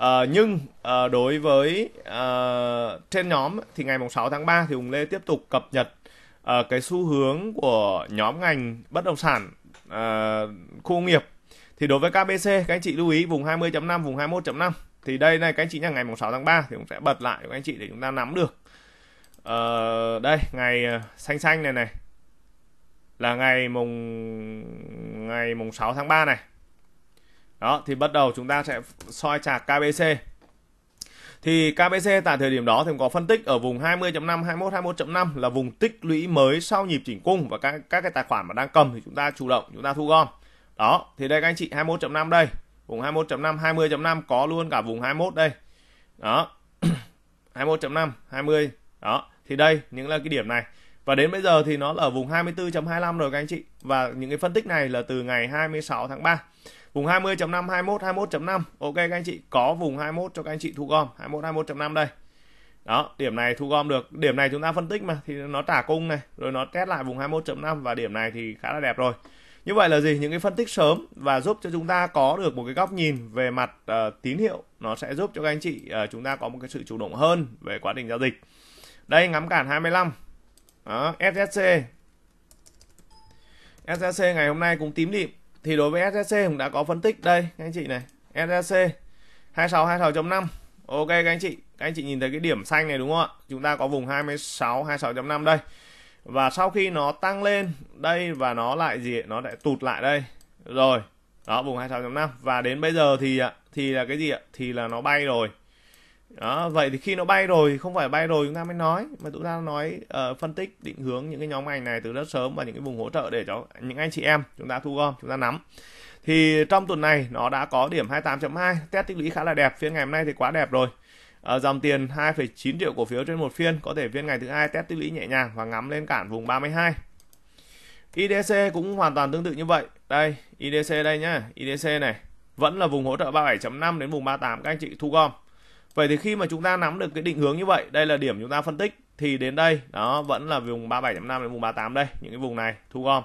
À, nhưng à, đối với à, trên nhóm thì ngày 6 tháng 3 thì Hùng Lê tiếp tục cập nhật à, cái xu hướng của nhóm ngành bất động sản à, khu công nghiệp. Thì đối với KBC các anh chị lưu ý vùng 20.5, vùng 21.5 thì đây này các anh chị nhá ngày 6 tháng 3 thì cũng sẽ bật lại cho các anh chị để chúng ta nắm được. À, đây ngày xanh xanh này này là ngày mùng ngày mùng 6 tháng 3 này đó thì bắt đầu chúng ta sẽ soi chạc KBC thì KBC tại thời điểm đó thì có phân tích ở vùng 20.5, 21, 21.5 là vùng tích lũy mới sau nhịp chỉnh cung và các các cái tài khoản mà đang cầm thì chúng ta chủ động chúng ta thu gom. Đó, thì đây các anh chị 21.5 đây, vùng 21.5, 20.5 có luôn cả vùng 21 đây. Đó. 21.5, 20. Đó, thì đây những là cái điểm này. Và đến bây giờ thì nó là ở vùng 24.25 rồi các anh chị. Và những cái phân tích này là từ ngày 26 tháng 3. Vùng 20.5, 21, 21.5. Ok các anh chị, có vùng 21 cho các anh chị thu gom, 21, 21.5 đây. Đó, điểm này thu gom được. Điểm này chúng ta phân tích mà thì nó trả cung này, rồi nó test lại vùng 21.5 và điểm này thì khá là đẹp rồi. Như vậy là gì? Những cái phân tích sớm và giúp cho chúng ta có được một cái góc nhìn về mặt uh, tín hiệu, nó sẽ giúp cho các anh chị uh, chúng ta có một cái sự chủ động hơn về quá trình giao dịch. Đây ngắm cản 25. Đó, SSC. SSC ngày hôm nay cũng tím địm thì đối với SSC cũng đã có phân tích đây các anh chị này SSC 26 26.5 ok các anh chị các anh chị nhìn thấy cái điểm xanh này đúng không ạ chúng ta có vùng 26 26.5 đây và sau khi nó tăng lên đây và nó lại gì nó lại tụt lại đây rồi đó vùng 26.5 và đến bây giờ thì thì là cái gì ạ thì là nó bay rồi đó vậy thì khi nó bay rồi không phải bay rồi chúng ta mới nói mà chúng ta nói uh, phân tích định hướng những cái nhóm ngành này từ rất sớm và những cái vùng hỗ trợ để cho những anh chị em chúng ta thu gom chúng ta nắm thì trong tuần này nó đã có điểm 28.2 test tích lũy khá là đẹp phiên ngày hôm nay thì quá đẹp rồi ở ờ, dòng tiền 2,9 triệu cổ phiếu trên một phiên có thể phiên ngày thứ hai test tích lũy nhẹ nhàng và ngắm lên cản vùng 32 IDC cũng hoàn toàn tương tự như vậy đây IDC đây nhá IDC này vẫn là vùng hỗ trợ 37.5 đến vùng 38 các anh chị thu gom Vậy thì khi mà chúng ta nắm được cái định hướng như vậy, đây là điểm chúng ta phân tích thì đến đây đó vẫn là vùng 37.5 đến vùng 38 đây, những cái vùng này thu gom.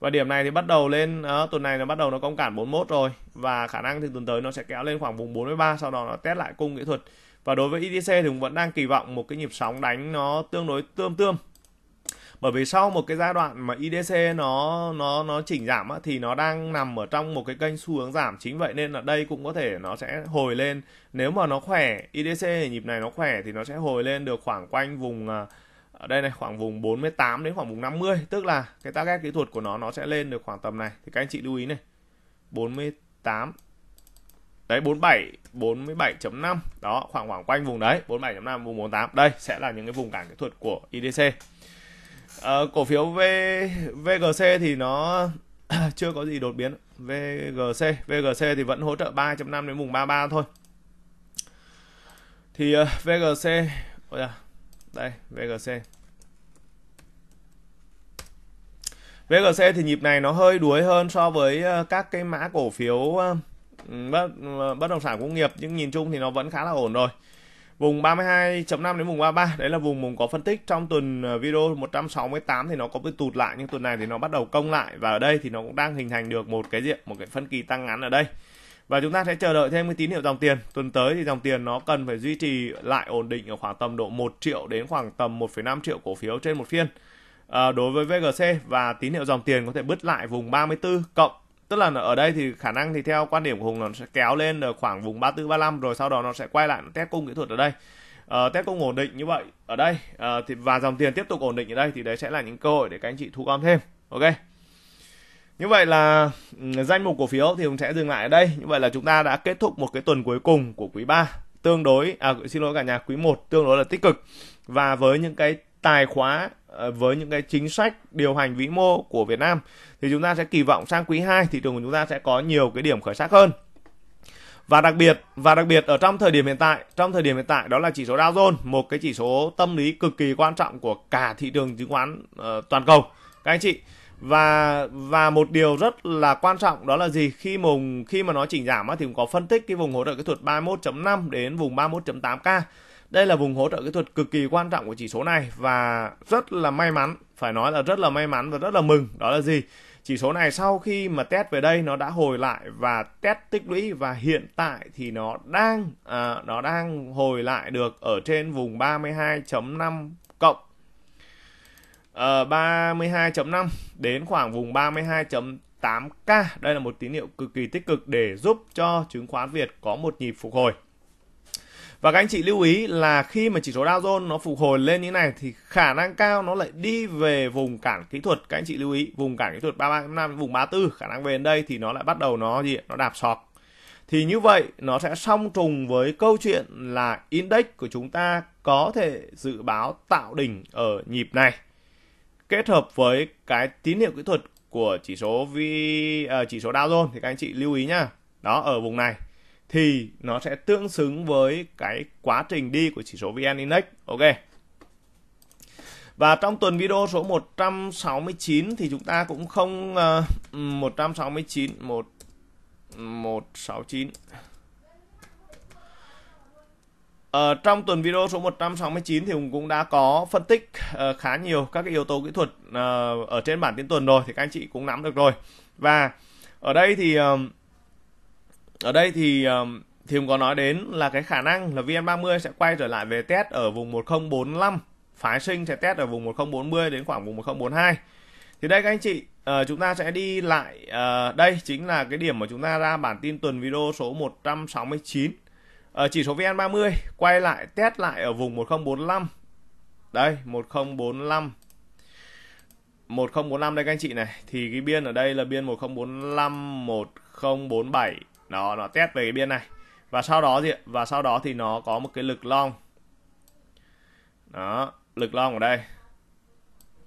Và điểm này thì bắt đầu lên đó, tuần này nó bắt đầu nó công cản 41 rồi và khả năng thì tuần tới nó sẽ kéo lên khoảng vùng 43 sau đó nó test lại cung kỹ thuật. Và đối với ITC e thì cũng vẫn đang kỳ vọng một cái nhịp sóng đánh nó tương đối tươm tươm bởi vì sau một cái giai đoạn mà IDC nó nó nó chỉnh giảm á, thì nó đang nằm ở trong một cái kênh xu hướng giảm chính vậy nên là đây cũng có thể nó sẽ hồi lên nếu mà nó khỏe IDC nhịp này nó khỏe thì nó sẽ hồi lên được khoảng quanh vùng à, ở đây này khoảng vùng 48 đến khoảng vùng 50 tức là cái target kỹ thuật của nó nó sẽ lên được khoảng tầm này thì các anh chị lưu ý này 48 đấy 47 47.5 đó khoảng khoảng quanh vùng đấy 47.5 vùng 48 đây sẽ là những cái vùng cản kỹ thuật của IDC uh, cổ phiếu v vgc thì nó chưa có gì đột biến vgc vgc thì vẫn hỗ trợ 3.5 đến vùng 33 thôi thì uh, ờ, vgc ôi à, đây vgc VGC thì nhịp này nó hơi đuối hơn so với ờ, các cái mã cổ phiếu bất bất động sản công nghiệp nhưng nhìn chung thì nó vẫn khá là ổn rồi. Vùng 32.5 đến vùng 33 đấy là vùng mình có phân tích trong tuần ờ, video 168 thì nó có bị tụt lại nhưng tuần này thì nó bắt đầu công lại và ở đây thì nó cũng đang hình thành được một cái diện một cái phân kỳ tăng ngắn ở đây. Và chúng ta sẽ chờ đợi thêm cái tín hiệu dòng tiền. Tuần tới thì dòng tiền nó cần phải duy trì lại ổn định ở khoảng tầm độ 1 triệu đến khoảng tầm 1,5 triệu cổ phiếu trên một phiên. À, đối với VGC và tín hiệu dòng tiền có thể bứt lại vùng 34 cộng tức là ở đây thì khả năng thì theo quan điểm của Hùng nó sẽ kéo lên ở khoảng vùng 34 35 rồi sau đó nó sẽ quay lại test cung kỹ thuật ở đây. Uh, test cung ổn định như vậy ở đây uh, thì và dòng tiền tiếp tục ổn định ở đây thì đấy sẽ là những cơ hội để các anh chị thu gom thêm. Ok. Như vậy là ừ, danh mục cổ phiếu thì Hùng sẽ dừng lại ở đây. Như vậy là chúng ta đã kết thúc một cái tuần cuối cùng của quý 3 tương đối à xin lỗi cả nhà quý 1 tương đối là tích cực và với những cái tài khóa Ờ, với những cái chính sách điều hành vĩ mô của Việt Nam thì chúng ta sẽ kỳ vọng sang quý 2 thị trường của chúng ta sẽ có nhiều cái điểm khởi sắc hơn. Và đặc biệt và đặc biệt ở trong thời điểm hiện tại, trong thời điểm hiện tại đó là chỉ số Dow Jones, một cái chỉ số tâm lý cực kỳ quan trọng của cả thị trường chứng khoán uh, toàn cầu. Các anh chị và và một điều rất là quan trọng đó là gì khi mùng khi mà nó chỉnh giảm thì cũng có phân tích cái vùng hỗ trợ kỹ thuật 31.5 đến vùng 31.8k đây là vùng hỗ trợ kỹ thuật cực kỳ quan trọng của chỉ số này và rất là may mắn, phải nói là rất là may mắn và rất là mừng. Đó là gì? Chỉ số này sau khi mà test về đây nó đã hồi lại và test tích lũy và hiện tại thì nó đang à, nó đang hồi lại được ở trên vùng 32.5 cộng uh, ờ, 32.5 đến khoảng vùng 32.8k. Đây là một tín hiệu cực kỳ tích cực để giúp cho chứng khoán Việt có một nhịp phục hồi. Và các anh chị lưu ý là khi mà chỉ số Dow Jones nó phục hồi lên như này thì khả năng cao nó lại đi về vùng cản kỹ thuật. Các anh chị lưu ý vùng cản kỹ thuật 335 vùng 34 khả năng về đến đây thì nó lại bắt đầu nó gì nó đạp sọt. Thì như vậy nó sẽ song trùng với câu chuyện là index của chúng ta có thể dự báo tạo đỉnh ở nhịp này kết hợp với cái tín hiệu kỹ thuật của chỉ số vi uh, ờ, chỉ số Dow Jones thì các anh chị lưu ý nhá. Đó ở vùng này thì nó sẽ tương xứng với cái quá trình đi của chỉ số VN Index. Ok. Và trong tuần video số 169 thì chúng ta cũng không uh, 169 1 169 Ờ, uh, trong tuần video số 169 thì cũng đã có phân tích uh, khá nhiều các cái yếu tố kỹ thuật uh, ở trên bản tin tuần rồi thì các anh chị cũng nắm được rồi. Và ở đây thì uh, ở đây thì um, thì có nói đến là cái khả năng là VN30 sẽ quay trở lại về test ở vùng 1045 phái sinh sẽ test ở vùng 1040 đến khoảng vùng 1042 thì đây các anh chị uh, chúng ta sẽ đi lại uh, đây chính là cái điểm mà chúng ta ra bản tin tuần video số 169 uh, ờ, chỉ số VN30 quay lại test lại ở vùng 1045 đây 1045 1045 đây các anh chị này thì cái biên ở đây là biên 1045 1047 nó nó test về cái biên này và sau đó gì và sau đó thì nó có một cái lực long đó lực long ở đây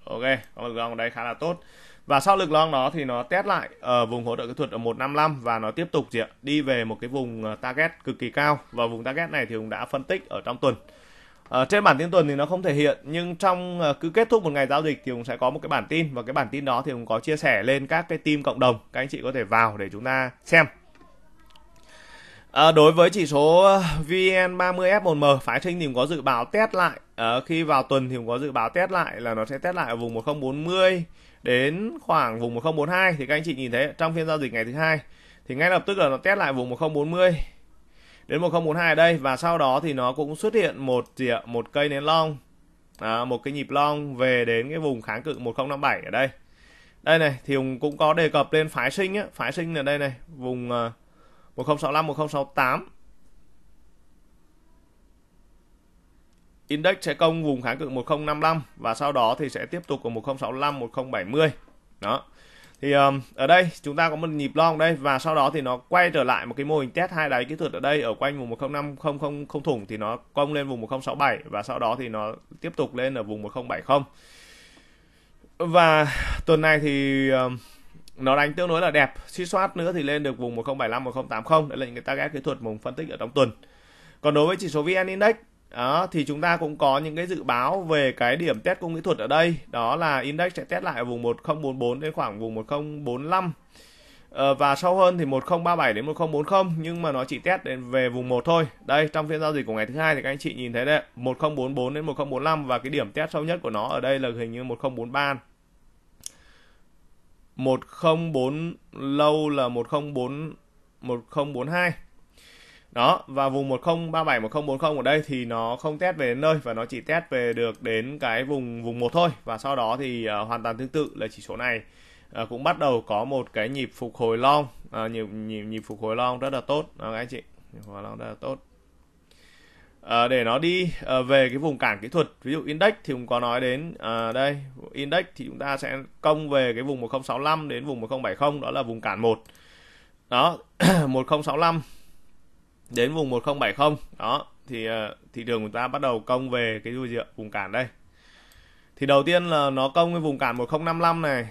ok có lực long ở đây khá là tốt và sau lực long đó thì nó test lại ở vùng hỗ trợ kỹ thuật ở 155 và nó tiếp tục gì ạ? đi về một cái vùng ờ, target cực kỳ cao và vùng target này thì cũng đã phân tích ở trong tuần. Ở ờ, trên bản tin tuần thì nó không thể hiện nhưng trong ờ, cứ kết thúc một ngày giao dịch thì cũng sẽ có một cái bản tin và cái bản tin đó thì cũng có chia sẻ lên các cái team cộng đồng các anh chị có thể vào để chúng ta xem. À, đối với chỉ số ờ, VN30F1M, Phái sinh thì có dự báo test lại. À, khi vào tuần thì có dự báo test lại là nó sẽ test lại ở vùng 1040 đến khoảng vùng 1042 thì các anh chị nhìn thấy trong phiên giao dịch ngày thứ hai thì ngay lập tức là nó test lại vùng 1040 đến 1042 ở đây và sau đó thì nó cũng xuất hiện một rìa một cây nến long à, một cái nhịp long về đến cái vùng kháng cự 1057 ở đây đây này thì cũng có đề cập lên phái sinh á phái sinh ở đây này vùng uh, 1065, 1068. Index sẽ công vùng kháng cự 1055 và sau đó thì sẽ tiếp tục ở 1065, 1070. Đó. Thì um, ở đây chúng ta có một nhịp long đây và sau đó thì nó quay trở lại một cái mô hình test hai đáy kỹ thuật ở đây ở quanh vùng 1050 không không thủng thì nó công lên vùng 1067 và sau đó thì nó tiếp tục lên ở vùng 1070. Và tuần này thì um, nó đánh tương đối là đẹp suy soát nữa thì lên được vùng 1075 1080 đấy là những cái target kỹ thuật mùng phân tích ở trong tuần còn đối với chỉ số VN Index đó, thì chúng ta cũng có những cái dự báo về cái điểm test cung kỹ thuật ở đây đó là index sẽ test lại ở vùng 1044 đến khoảng vùng 1045 ờ, và sâu hơn thì 1037 đến 1040 nhưng mà nó chỉ test đến về vùng 1 thôi đây trong phiên giao dịch của ngày thứ hai thì các anh chị nhìn thấy đấy 1044 đến 1045 và cái điểm test sâu nhất của nó ở đây là hình như 1043 104 lâu là 104 1042. Đó, và vùng 1037 1040 ở đây thì nó không test về đến nơi và nó chỉ test về được đến cái vùng vùng 1 thôi và sau đó thì uh, hoàn toàn tương tự là chỉ số này uh, cũng bắt đầu có một cái nhịp phục hồi long, uh, nhịp, nhịp nhịp phục hồi long rất là tốt đó các anh chị. Nhịp phục hồi long rất là tốt. Ờ, để nó đi ờ, về cái vùng cản kỹ thuật ví dụ index thì cũng có nói đến ờ, đây index thì chúng ta sẽ công về cái vùng 1065 đến vùng 1070 đó là vùng cản 1 đó 1065 đến vùng 1070 đó thì thị trường chúng ta bắt đầu công về cái gì vùng cản đây thì đầu tiên là nó công cái vùng cản 1055 này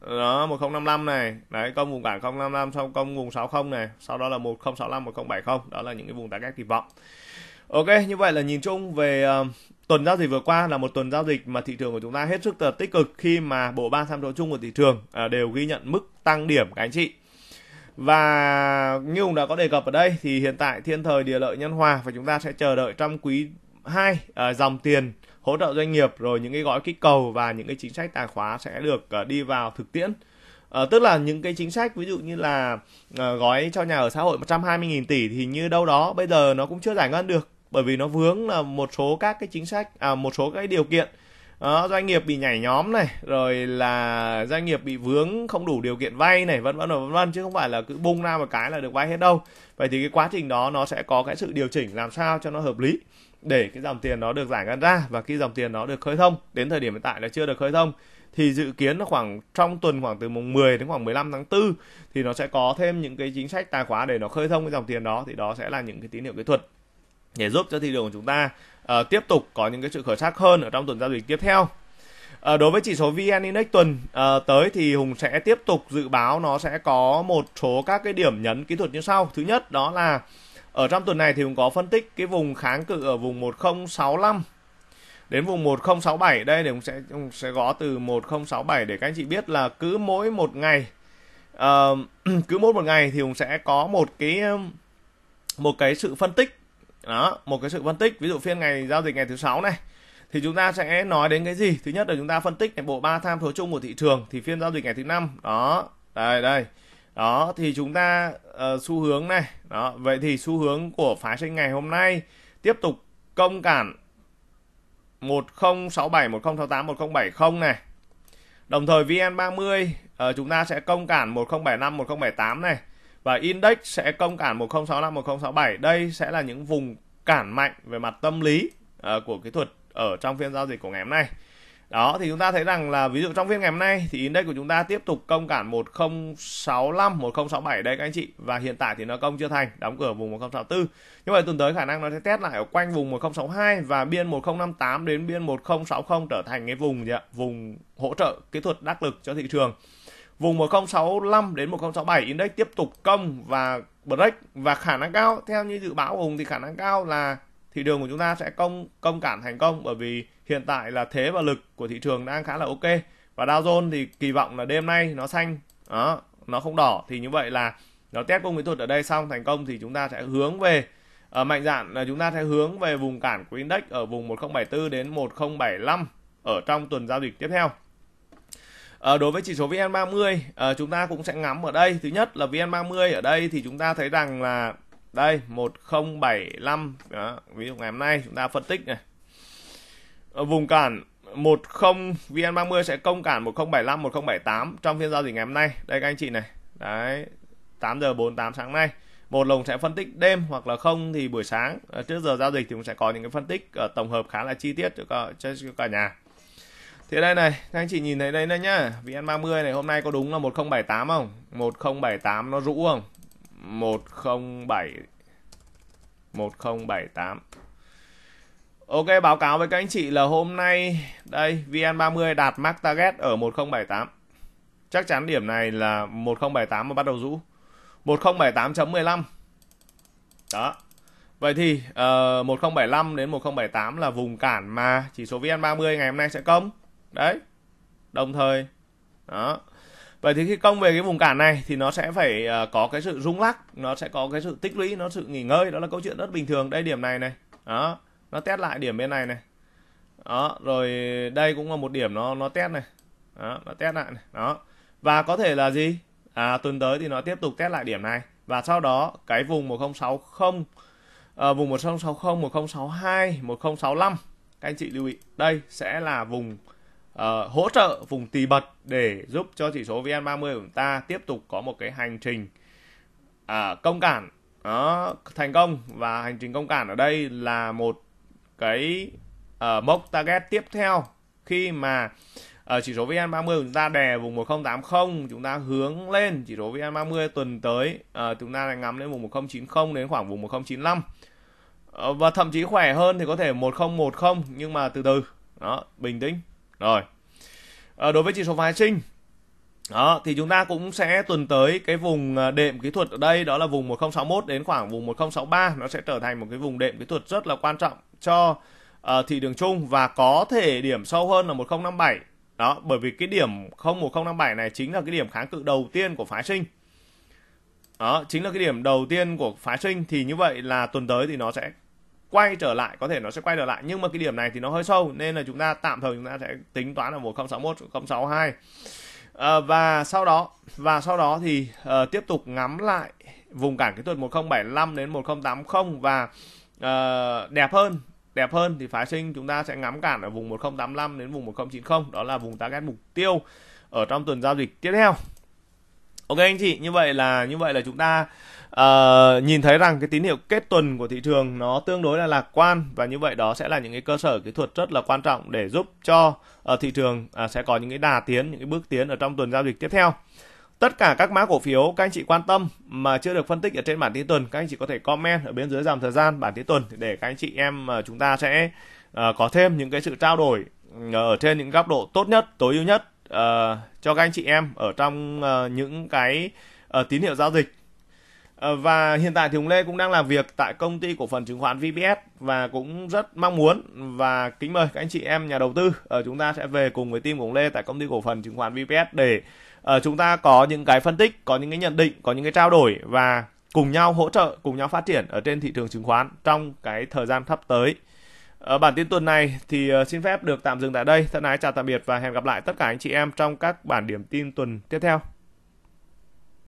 đó 1055 này đấy công vùng cản 055 xong công vùng 60 này sau đó là 1065 1070 đó là những cái vùng target kỳ vọng Ok, như vậy là nhìn chung về uh, tuần giao dịch vừa qua là một tuần giao dịch mà thị trường của chúng ta hết sức là tích cực khi mà bộ ba tham số chung của thị trường uh, đều ghi nhận mức tăng điểm các anh chị. Và như ông đã có đề cập ở đây thì hiện tại thiên thời địa lợi nhân hòa và chúng ta sẽ chờ đợi trong quý 2 uh, ờ, dòng tiền hỗ trợ doanh nghiệp rồi những cái gói kích cầu và những cái chính sách tài khóa sẽ được uh, đi vào thực tiễn. À, tức là những cái chính sách ví dụ như là à, gói cho nhà ở xã hội 120.000 tỷ thì như đâu đó bây giờ nó cũng chưa giải ngân được bởi vì nó vướng là một số các cái chính sách à một số cái điều kiện đó, doanh nghiệp bị nhảy nhóm này rồi là doanh nghiệp bị vướng không đủ điều kiện vay này vân vân vân vân chứ không phải là cứ bung ra một cái là được vay hết đâu vậy thì cái quá trình đó nó sẽ có cái sự điều chỉnh làm sao cho nó hợp lý để cái dòng tiền nó được giải ngân ra và khi dòng tiền nó được khơi thông đến thời điểm hiện tại là chưa được khơi thông thì dự kiến là khoảng trong tuần khoảng từ mùng 10 đến khoảng 15 tháng 4 thì nó sẽ có thêm những cái chính sách tài khoá để nó khơi thông cái dòng tiền đó thì đó sẽ là những cái tín hiệu kỹ thuật để giúp cho thị trường của chúng ta uh, tiếp tục có những cái sự khởi sắc hơn ở trong tuần giao dịch tiếp theo À, đối với chỉ số VN Index tuần à, tới thì Hùng sẽ tiếp tục dự báo nó sẽ có một số các cái điểm nhấn kỹ thuật như sau. Thứ nhất đó là ở trong tuần này thì Hùng có phân tích cái vùng kháng cự ở vùng 1065 đến vùng 1067 đây thì Hùng sẽ Hùng sẽ gõ từ 1067 để các anh chị biết là cứ mỗi một ngày uh, cứ mỗi một ngày thì Hùng sẽ có một cái một cái sự phân tích đó một cái sự phân tích ví dụ phiên ngày giao dịch ngày thứ sáu này thì chúng ta sẽ nói đến cái gì thứ nhất là chúng ta phân tích bộ ba tham số chung của thị trường thì phiên giao dịch ngày thứ năm đó đây đây đó thì chúng ta uh, xu hướng này đó vậy thì xu hướng của phá sinh ngày hôm nay tiếp tục công cản 1067 1068 1070 này đồng thời VN30 uh, ờ, chúng ta sẽ công cản 1075 1078 này và index sẽ công cản 1065 1067 đây sẽ là những vùng cản mạnh về mặt tâm lý uh, của kỹ thuật ở trong phiên giao dịch của ngày hôm nay đó thì chúng ta thấy rằng là ví dụ trong phiên ngày hôm nay thì index của chúng ta tiếp tục công cản 1065 1067 đây các anh chị và hiện tại thì nó công chưa thành đóng cửa vùng 1064 như vậy tuần tới khả năng nó sẽ test lại ở quanh vùng 1062 và biên 1058 đến biên 1060 trở thành cái vùng gì ạ? vùng hỗ trợ kỹ thuật đắc lực cho thị trường Vùng 1065 đến 1067 index tiếp tục công và break và khả năng cao theo như dự báo của Hùng thì khả năng cao là thị trường của chúng ta sẽ công công cản thành công bởi vì hiện tại là thế và lực của thị trường đang khá là ok và Dow Jones thì kỳ vọng là đêm nay nó xanh đó nó không đỏ thì như vậy là nó test công kỹ thuật ở đây xong thành công thì chúng ta sẽ hướng về ở ờ, mạnh dạn là chúng ta sẽ hướng về vùng cản của index ở vùng 1074 đến 1075 ở trong tuần giao dịch tiếp theo À, đối với chỉ số VN30 à, chúng ta cũng sẽ ngắm ở đây. Thứ nhất là VN30 ở đây thì chúng ta thấy rằng là đây 1075 đó, ví dụ ngày hôm nay chúng ta phân tích này. Ở vùng cản 10 VN30 sẽ công cản 1075 1078 trong phiên giao dịch ngày hôm nay. Đây các anh chị này. Đấy 8 giờ 48 sáng nay. Một lồng sẽ phân tích đêm hoặc là không thì buổi sáng ờ, trước giờ giao dịch thì cũng sẽ có những cái phân tích tổng hợp khá là chi tiết cho cả, cho cả nhà. Thì đây này, các anh chị nhìn thấy đây này nhá. VN30 này hôm nay có đúng là 1078 không? 1078 nó rũ không? 107 1078. Ok, báo cáo với các anh chị là hôm nay đây VN30 đạt max target ở 1078. Chắc chắn điểm này là 1078 mà bắt đầu rũ. 1078.15. Đó. Vậy thì uh, ờ, 1075 đến 1078 là vùng cản mà chỉ số VN30 ngày hôm nay sẽ công đấy đồng thời đó vậy thì khi công về cái vùng cản này thì nó sẽ phải ờ, có cái sự rung lắc nó sẽ có cái sự tích lũy nó sự nghỉ ngơi đó là câu chuyện rất bình thường đây điểm này này đó nó test lại điểm bên này này đó rồi đây cũng là một điểm nó nó test này đó nó test lại này đó và có thể là gì à, tuần tới thì nó tiếp tục test lại điểm này và sau đó cái vùng 1060 à, ờ, vùng 1060 1062 1065 các anh chị lưu ý đây sẽ là vùng uh, hỗ trợ vùng tỳ bật để giúp cho chỉ số VN30 của chúng ta tiếp tục có một cái hành trình uh, công cản đó, thành công và hành trình công cản ở đây là một cái uh, mốc target tiếp theo khi mà uh, chỉ số VN30 của chúng ta đè vùng 1080 chúng ta hướng lên chỉ số VN30 tuần tới uh, chúng ta lại ngắm lên vùng 1090 đến khoảng vùng 1095 uh, và thậm chí khỏe hơn thì có thể 1010 nhưng mà từ từ đó bình tĩnh rồi à, đối với chỉ số phái sinh đó, thì chúng ta cũng sẽ tuần tới cái vùng à, đệm kỹ thuật ở đây đó là vùng 1061 đến khoảng vùng 1063 nó sẽ trở thành một cái vùng đệm kỹ thuật rất là quan trọng cho uh, thị trường chung và có thể điểm sâu hơn là 1057 đó bởi vì cái điểm 01057 này chính là cái điểm kháng cự đầu tiên của phái sinh đó chính là cái điểm đầu tiên của phái sinh thì như vậy là tuần tới thì nó sẽ quay trở lại có thể nó sẽ quay trở lại nhưng mà cái điểm này thì nó hơi sâu nên là chúng ta tạm thời chúng ta sẽ tính toán là 1061 062 à, và sau đó và sau đó thì uh, tiếp tục ngắm lại vùng cản kỹ thuật 1075 đến 1080 và uh, đẹp hơn đẹp hơn thì phái sinh chúng ta sẽ ngắm cản ở vùng 1085 đến vùng 1090 đó là vùng target mục tiêu ở trong tuần giao dịch tiếp theo ok anh chị như vậy là như vậy là chúng ta uh, nhìn thấy rằng cái tín hiệu kết tuần của thị trường nó tương đối là lạc quan và như vậy đó sẽ là những cái cơ sở kỹ thuật rất là quan trọng để giúp cho uh, thị trường uh, sẽ có những cái đà tiến những cái bước tiến ở trong tuần giao dịch tiếp theo tất cả các mã cổ phiếu các anh chị quan tâm mà chưa được phân tích ở trên bản tin tuần các anh chị có thể comment ở bên dưới dòng thời gian bản tin tuần để các anh chị em uh, chúng ta sẽ uh, có thêm những cái sự trao đổi ở trên những góc độ tốt nhất tối ưu nhất uh, cho các anh chị em ở trong uh, những cái uh, tín hiệu giao dịch Ờ, và hiện tại thì ông Lê cũng đang làm việc tại công ty cổ phần chứng khoán VPS và cũng rất mong muốn và kính mời các anh chị em nhà đầu tư ở ờ, chúng ta sẽ về cùng với team của ông Lê tại công ty cổ phần chứng khoán VPS để ờ, chúng ta có những cái phân tích, có những cái nhận định, có những cái trao đổi và cùng nhau hỗ trợ, cùng nhau phát triển ở trên thị trường chứng khoán trong cái thời gian sắp tới. Ở bản tin tuần này thì xin phép được tạm dừng tại đây. Thân ái chào tạm biệt và hẹn gặp lại tất cả anh chị em trong các bản điểm tin tuần tiếp theo.